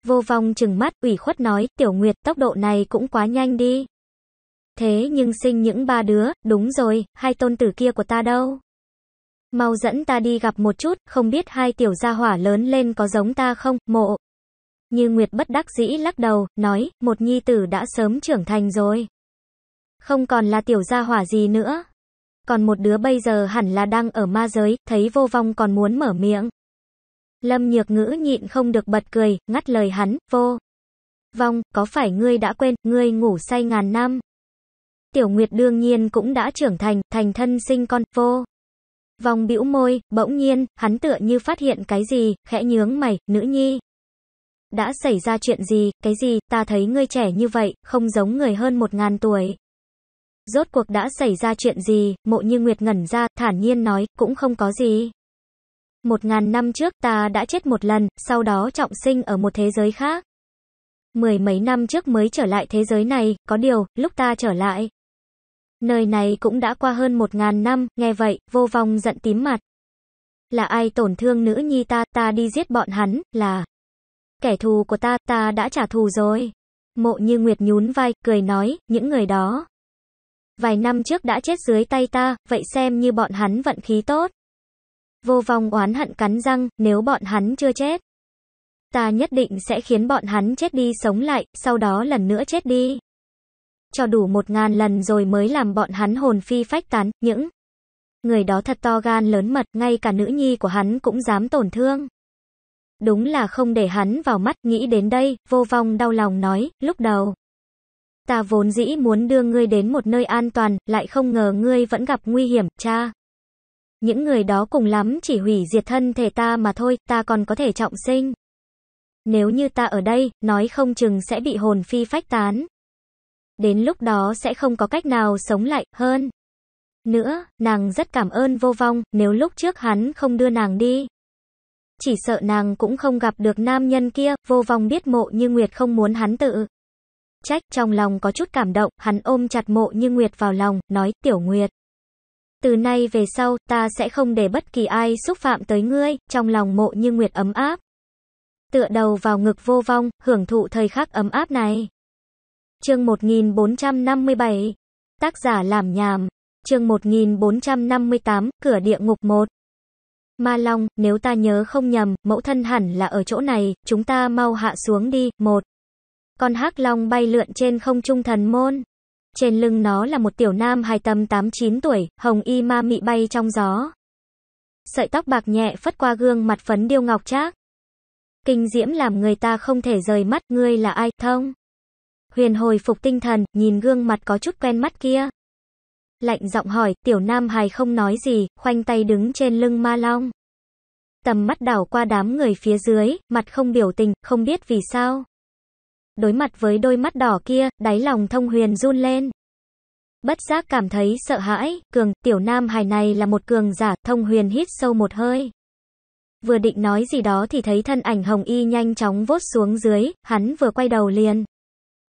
Vô vong chừng mắt, ủy khuất nói, tiểu Nguyệt, tốc độ này cũng quá nhanh đi. Thế nhưng sinh những ba đứa, đúng rồi, hai tôn tử kia của ta đâu? Mau dẫn ta đi gặp một chút, không biết hai tiểu gia hỏa lớn lên có giống ta không, mộ. Như Nguyệt bất đắc dĩ lắc đầu, nói, một nhi tử đã sớm trưởng thành rồi. Không còn là tiểu gia hỏa gì nữa. Còn một đứa bây giờ hẳn là đang ở ma giới, thấy vô vong còn muốn mở miệng. Lâm nhược ngữ nhịn không được bật cười, ngắt lời hắn, vô. Vong, có phải ngươi đã quên, ngươi ngủ say ngàn năm. Tiểu Nguyệt đương nhiên cũng đã trưởng thành, thành thân sinh con, vô. Vong bĩu môi, bỗng nhiên, hắn tựa như phát hiện cái gì, khẽ nhướng mày, nữ nhi. Đã xảy ra chuyện gì, cái gì, ta thấy ngươi trẻ như vậy, không giống người hơn một ngàn tuổi. Rốt cuộc đã xảy ra chuyện gì, mộ như Nguyệt ngẩn ra, thản nhiên nói, cũng không có gì. Một ngàn năm trước ta đã chết một lần, sau đó trọng sinh ở một thế giới khác. Mười mấy năm trước mới trở lại thế giới này, có điều, lúc ta trở lại. Nơi này cũng đã qua hơn một ngàn năm, nghe vậy, vô vong giận tím mặt. Là ai tổn thương nữ nhi ta, ta đi giết bọn hắn, là... Kẻ thù của ta, ta đã trả thù rồi. Mộ như Nguyệt nhún vai, cười nói, những người đó. Vài năm trước đã chết dưới tay ta, vậy xem như bọn hắn vận khí tốt. Vô vong oán hận cắn răng, nếu bọn hắn chưa chết. Ta nhất định sẽ khiến bọn hắn chết đi sống lại, sau đó lần nữa chết đi. Cho đủ một ngàn lần rồi mới làm bọn hắn hồn phi phách tán, những người đó thật to gan lớn mật, ngay cả nữ nhi của hắn cũng dám tổn thương đúng là không để hắn vào mắt, nghĩ đến đây, vô vong đau lòng nói, lúc đầu. Ta vốn dĩ muốn đưa ngươi đến một nơi an toàn, lại không ngờ ngươi vẫn gặp nguy hiểm, cha. Những người đó cùng lắm chỉ hủy diệt thân thể ta mà thôi, ta còn có thể trọng sinh. Nếu như ta ở đây, nói không chừng sẽ bị hồn phi phách tán. Đến lúc đó sẽ không có cách nào sống lại, hơn. Nữa, nàng rất cảm ơn vô vong, nếu lúc trước hắn không đưa nàng đi chỉ sợ nàng cũng không gặp được nam nhân kia, vô vọng biết mộ như Nguyệt không muốn hắn tự. Trách trong lòng có chút cảm động, hắn ôm chặt mộ như Nguyệt vào lòng, nói tiểu Nguyệt. Từ nay về sau, ta sẽ không để bất kỳ ai xúc phạm tới ngươi, trong lòng mộ như Nguyệt ấm áp. Tựa đầu vào ngực vô vong, hưởng thụ thời khắc ấm áp này. Chương 1457 Tác giả làm nhàm Chương 1458 Cửa địa ngục 1 Ma Long, nếu ta nhớ không nhầm, mẫu thân hẳn là ở chỗ này, chúng ta mau hạ xuống đi. Một. Con hắc long bay lượn trên không trung thần môn. Trên lưng nó là một tiểu nam hai tầm 8-9 tuổi, hồng y ma mị bay trong gió. Sợi tóc bạc nhẹ phất qua gương mặt phấn điêu ngọc trác. Kinh diễm làm người ta không thể rời mắt, ngươi là ai, thông. Huyền hồi phục tinh thần, nhìn gương mặt có chút quen mắt kia. Lạnh giọng hỏi, tiểu nam hài không nói gì, khoanh tay đứng trên lưng ma long. Tầm mắt đảo qua đám người phía dưới, mặt không biểu tình, không biết vì sao. Đối mặt với đôi mắt đỏ kia, đáy lòng thông huyền run lên. Bất giác cảm thấy sợ hãi, cường, tiểu nam hài này là một cường giả, thông huyền hít sâu một hơi. Vừa định nói gì đó thì thấy thân ảnh hồng y nhanh chóng vốt xuống dưới, hắn vừa quay đầu liền.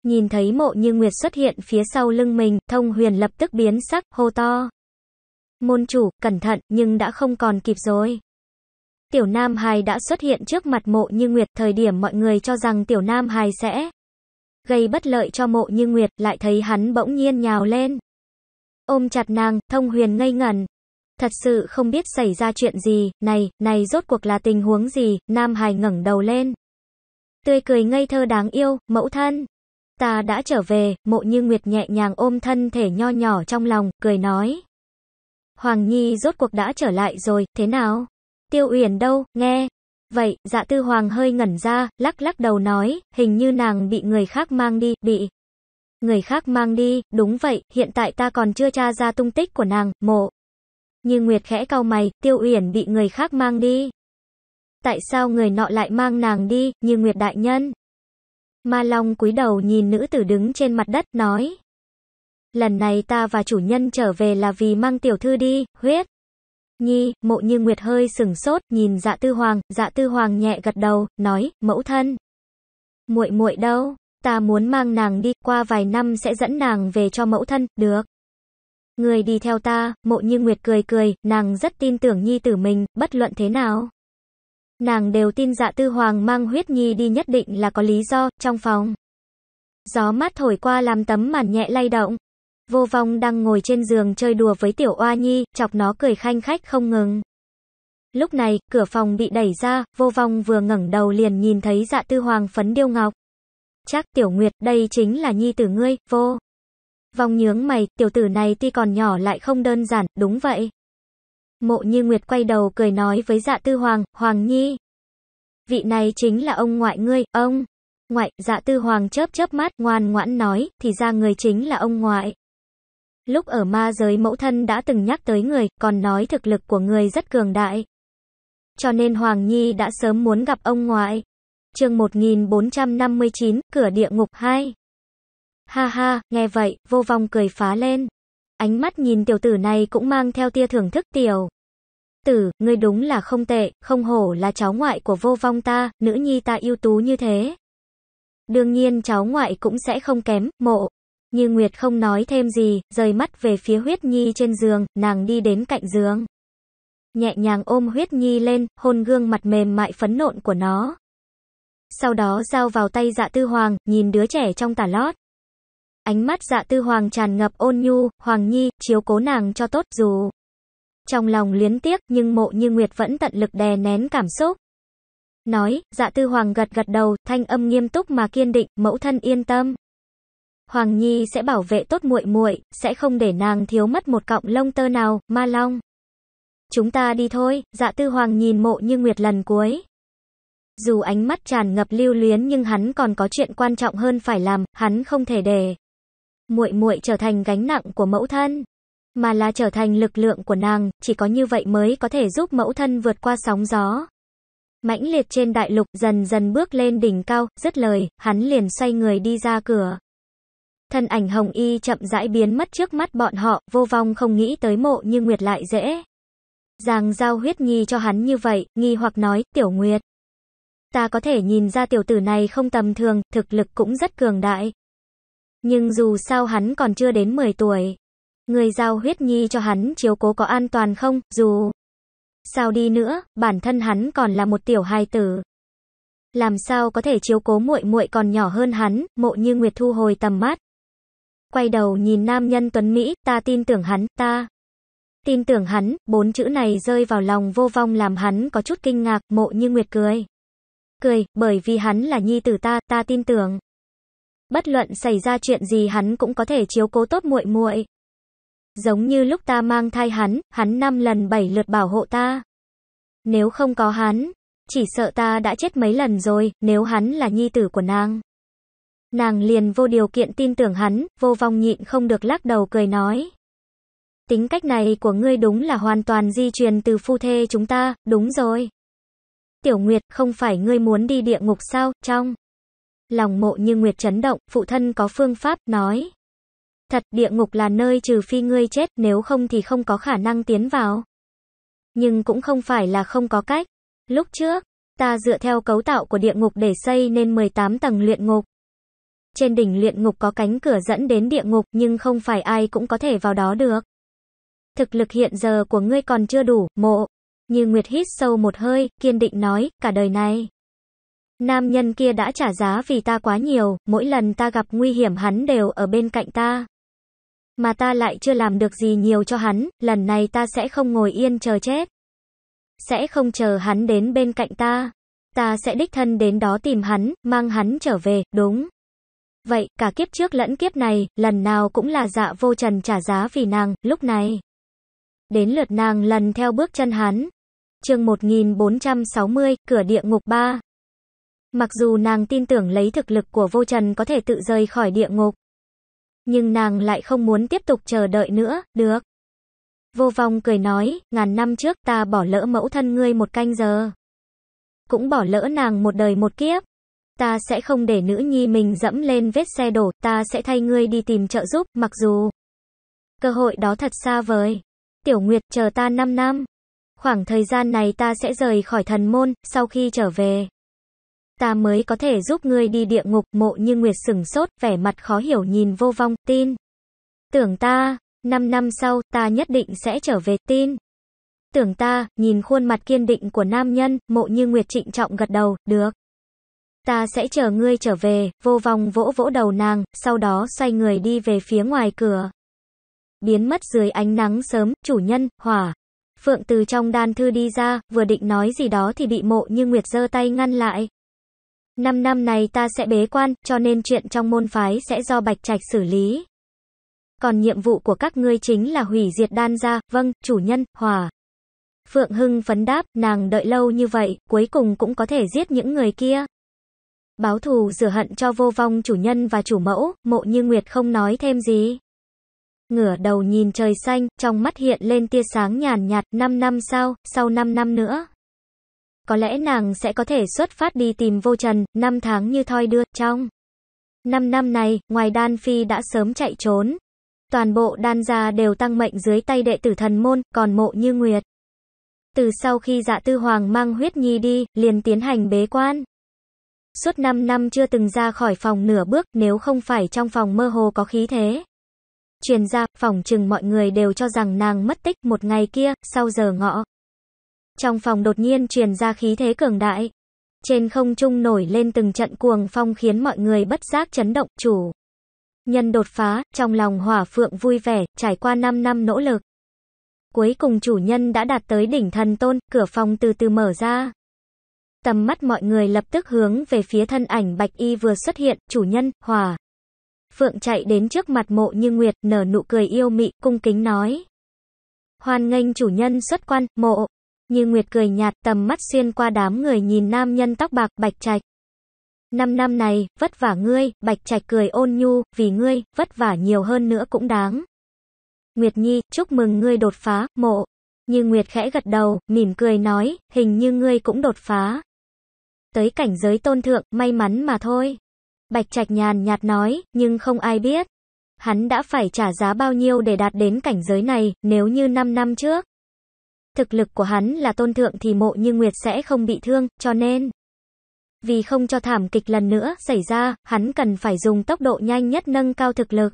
Nhìn thấy mộ như Nguyệt xuất hiện phía sau lưng mình, thông huyền lập tức biến sắc, hô to. Môn chủ, cẩn thận, nhưng đã không còn kịp rồi. Tiểu Nam Hài đã xuất hiện trước mặt mộ như Nguyệt, thời điểm mọi người cho rằng Tiểu Nam Hài sẽ gây bất lợi cho mộ như Nguyệt, lại thấy hắn bỗng nhiên nhào lên. Ôm chặt nàng, thông huyền ngây ngẩn. Thật sự không biết xảy ra chuyện gì, này, này rốt cuộc là tình huống gì, Nam Hài ngẩng đầu lên. Tươi cười ngây thơ đáng yêu, mẫu thân. Ta đã trở về, mộ như Nguyệt nhẹ nhàng ôm thân thể nho nhỏ trong lòng, cười nói. Hoàng Nhi rốt cuộc đã trở lại rồi, thế nào? Tiêu Uyển đâu, nghe. Vậy, dạ tư hoàng hơi ngẩn ra, lắc lắc đầu nói, hình như nàng bị người khác mang đi, bị. Người khác mang đi, đúng vậy, hiện tại ta còn chưa tra ra tung tích của nàng, mộ. Như Nguyệt khẽ cau mày, Tiêu Uyển bị người khác mang đi. Tại sao người nọ lại mang nàng đi, như Nguyệt đại nhân? Ma Long cúi đầu nhìn nữ tử đứng trên mặt đất, nói. Lần này ta và chủ nhân trở về là vì mang tiểu thư đi, huyết. Nhi, mộ như nguyệt hơi sừng sốt, nhìn dạ tư hoàng, dạ tư hoàng nhẹ gật đầu, nói, mẫu thân. muội muội đâu, ta muốn mang nàng đi, qua vài năm sẽ dẫn nàng về cho mẫu thân, được. Người đi theo ta, mộ như nguyệt cười cười, nàng rất tin tưởng nhi tử mình, bất luận thế nào. Nàng đều tin dạ tư hoàng mang huyết nhi đi nhất định là có lý do, trong phòng. Gió mát thổi qua làm tấm màn nhẹ lay động. Vô vong đang ngồi trên giường chơi đùa với tiểu oa nhi, chọc nó cười khanh khách không ngừng. Lúc này, cửa phòng bị đẩy ra, vô vong vừa ngẩng đầu liền nhìn thấy dạ tư hoàng phấn điêu ngọc. Chắc tiểu nguyệt, đây chính là nhi tử ngươi, vô. Vong nhướng mày, tiểu tử này tuy còn nhỏ lại không đơn giản, đúng vậy. Mộ Như Nguyệt quay đầu cười nói với Dạ Tư Hoàng, "Hoàng nhi, vị này chính là ông ngoại ngươi, ông." Ngoại, Dạ Tư Hoàng chớp chớp mắt, ngoan ngoãn nói, "Thì ra người chính là ông ngoại." Lúc ở ma giới mẫu thân đã từng nhắc tới người, còn nói thực lực của người rất cường đại. Cho nên Hoàng Nhi đã sớm muốn gặp ông ngoại. chương 1459, cửa địa ngục 2. Ha ha, nghe vậy, vô vong cười phá lên. Ánh mắt nhìn tiểu tử này cũng mang theo tia thưởng thức tiểu. Tử, ngươi đúng là không tệ, không hổ là cháu ngoại của vô vong ta, nữ nhi ta ưu tú như thế. Đương nhiên cháu ngoại cũng sẽ không kém, mộ. Như Nguyệt không nói thêm gì, rời mắt về phía huyết nhi trên giường, nàng đi đến cạnh giường. Nhẹ nhàng ôm huyết nhi lên, hôn gương mặt mềm mại phấn nộn của nó. Sau đó giao vào tay dạ tư hoàng, nhìn đứa trẻ trong tà lót. Ánh mắt dạ tư hoàng tràn ngập ôn nhu, hoàng nhi, chiếu cố nàng cho tốt dù. Trong lòng luyến tiếc nhưng mộ như nguyệt vẫn tận lực đè nén cảm xúc. Nói, dạ tư hoàng gật gật đầu, thanh âm nghiêm túc mà kiên định, mẫu thân yên tâm. Hoàng Nhi sẽ bảo vệ tốt muội muội, sẽ không để nàng thiếu mất một cọng lông tơ nào, Ma Long. Chúng ta đi thôi, dạ tư hoàng nhìn mộ như nguyệt lần cuối. Dù ánh mắt tràn ngập lưu luyến nhưng hắn còn có chuyện quan trọng hơn phải làm, hắn không thể để muội muội trở thành gánh nặng của mẫu thân, mà là trở thành lực lượng của nàng, chỉ có như vậy mới có thể giúp mẫu thân vượt qua sóng gió. Mãnh liệt trên đại lục dần dần bước lên đỉnh cao, dứt lời, hắn liền xoay người đi ra cửa. Thân ảnh hồng y chậm rãi biến mất trước mắt bọn họ, vô vong không nghĩ tới mộ như Nguyệt lại dễ. Giàng giao huyết nhi cho hắn như vậy, nghi hoặc nói, tiểu Nguyệt. Ta có thể nhìn ra tiểu tử này không tầm thường, thực lực cũng rất cường đại. Nhưng dù sao hắn còn chưa đến 10 tuổi. Người giao huyết nhi cho hắn chiếu cố có an toàn không, dù sao đi nữa, bản thân hắn còn là một tiểu hài tử. Làm sao có thể chiếu cố muội muội còn nhỏ hơn hắn, mộ như Nguyệt thu hồi tầm mắt. Quay đầu nhìn nam nhân tuấn Mỹ, ta tin tưởng hắn, ta. Tin tưởng hắn, bốn chữ này rơi vào lòng vô vong làm hắn có chút kinh ngạc, mộ như Nguyệt cười. Cười, bởi vì hắn là nhi tử ta, ta tin tưởng. Bất luận xảy ra chuyện gì hắn cũng có thể chiếu cố tốt muội muội. Giống như lúc ta mang thai hắn, hắn năm lần bảy lượt bảo hộ ta. Nếu không có hắn, chỉ sợ ta đã chết mấy lần rồi, nếu hắn là nhi tử của nàng. Nàng liền vô điều kiện tin tưởng hắn, vô vong nhịn không được lắc đầu cười nói. Tính cách này của ngươi đúng là hoàn toàn di truyền từ phu thê chúng ta, đúng rồi. Tiểu Nguyệt, không phải ngươi muốn đi địa ngục sao, trong. Lòng mộ như nguyệt chấn động, phụ thân có phương pháp, nói. Thật địa ngục là nơi trừ phi ngươi chết, nếu không thì không có khả năng tiến vào. Nhưng cũng không phải là không có cách. Lúc trước, ta dựa theo cấu tạo của địa ngục để xây nên 18 tầng luyện ngục. Trên đỉnh luyện ngục có cánh cửa dẫn đến địa ngục nhưng không phải ai cũng có thể vào đó được. Thực lực hiện giờ của ngươi còn chưa đủ, mộ. Như Nguyệt hít sâu một hơi, kiên định nói, cả đời này. Nam nhân kia đã trả giá vì ta quá nhiều, mỗi lần ta gặp nguy hiểm hắn đều ở bên cạnh ta. Mà ta lại chưa làm được gì nhiều cho hắn, lần này ta sẽ không ngồi yên chờ chết. Sẽ không chờ hắn đến bên cạnh ta. Ta sẽ đích thân đến đó tìm hắn, mang hắn trở về, đúng. Vậy, cả kiếp trước lẫn kiếp này, lần nào cũng là dạ vô trần trả giá vì nàng, lúc này. Đến lượt nàng lần theo bước chân hắn. chương 1460, cửa địa ngục 3. Mặc dù nàng tin tưởng lấy thực lực của vô trần có thể tự rời khỏi địa ngục. Nhưng nàng lại không muốn tiếp tục chờ đợi nữa, được. Vô vong cười nói, ngàn năm trước ta bỏ lỡ mẫu thân ngươi một canh giờ. Cũng bỏ lỡ nàng một đời một kiếp. Ta sẽ không để nữ nhi mình dẫm lên vết xe đổ, ta sẽ thay ngươi đi tìm trợ giúp, mặc dù cơ hội đó thật xa vời. Tiểu Nguyệt chờ ta 5 năm. Khoảng thời gian này ta sẽ rời khỏi thần môn, sau khi trở về ta mới có thể giúp ngươi đi địa ngục, mộ như nguyệt sừng sốt, vẻ mặt khó hiểu nhìn vô vong, tin. Tưởng ta, 5 năm sau, ta nhất định sẽ trở về, tin. Tưởng ta, nhìn khuôn mặt kiên định của nam nhân, mộ như nguyệt trịnh trọng gật đầu, được. Ta sẽ chờ ngươi trở về, vô vong vỗ vỗ đầu nàng, sau đó xoay người đi về phía ngoài cửa. Biến mất dưới ánh nắng sớm, chủ nhân, hỏa. Phượng từ trong đan thư đi ra, vừa định nói gì đó thì bị mộ như Nguyệt giơ tay ngăn lại. Năm năm này ta sẽ bế quan, cho nên chuyện trong môn phái sẽ do Bạch Trạch xử lý. Còn nhiệm vụ của các ngươi chính là hủy diệt đan gia, vâng, chủ nhân, hòa. Phượng Hưng phấn đáp, nàng đợi lâu như vậy, cuối cùng cũng có thể giết những người kia. Báo thù rửa hận cho vô vong chủ nhân và chủ mẫu, mộ như Nguyệt không nói thêm gì. Ngửa đầu nhìn trời xanh, trong mắt hiện lên tia sáng nhàn nhạt, 5 năm sau, sau 5 năm nữa có lẽ nàng sẽ có thể xuất phát đi tìm vô trần, năm tháng như thoi đưa, trong. Năm năm này, ngoài đan phi đã sớm chạy trốn. Toàn bộ đan gia đều tăng mệnh dưới tay đệ tử thần môn, còn mộ như nguyệt. Từ sau khi dạ tư hoàng mang huyết nhi đi, liền tiến hành bế quan. Suốt năm năm chưa từng ra khỏi phòng nửa bước, nếu không phải trong phòng mơ hồ có khí thế. Truyền ra, phòng chừng mọi người đều cho rằng nàng mất tích một ngày kia, sau giờ ngọ. Trong phòng đột nhiên truyền ra khí thế cường đại. Trên không trung nổi lên từng trận cuồng phong khiến mọi người bất giác chấn động, chủ. Nhân đột phá, trong lòng hỏa phượng vui vẻ, trải qua 5 năm nỗ lực. Cuối cùng chủ nhân đã đạt tới đỉnh thần tôn, cửa phòng từ từ mở ra. Tầm mắt mọi người lập tức hướng về phía thân ảnh bạch y vừa xuất hiện, chủ nhân, hỏa. Phượng chạy đến trước mặt mộ như nguyệt, nở nụ cười yêu mị, cung kính nói. Hoan nghênh chủ nhân xuất quan, mộ. Như Nguyệt cười nhạt, tầm mắt xuyên qua đám người nhìn nam nhân tóc bạc, Bạch Trạch. Năm năm này, vất vả ngươi, Bạch Trạch cười ôn nhu, vì ngươi, vất vả nhiều hơn nữa cũng đáng. Nguyệt Nhi, chúc mừng ngươi đột phá, mộ. Như Nguyệt khẽ gật đầu, mỉm cười nói, hình như ngươi cũng đột phá. Tới cảnh giới tôn thượng, may mắn mà thôi. Bạch Trạch nhàn nhạt nói, nhưng không ai biết. Hắn đã phải trả giá bao nhiêu để đạt đến cảnh giới này, nếu như năm năm trước. Thực lực của hắn là tôn thượng thì mộ như Nguyệt sẽ không bị thương, cho nên... Vì không cho thảm kịch lần nữa xảy ra, hắn cần phải dùng tốc độ nhanh nhất nâng cao thực lực.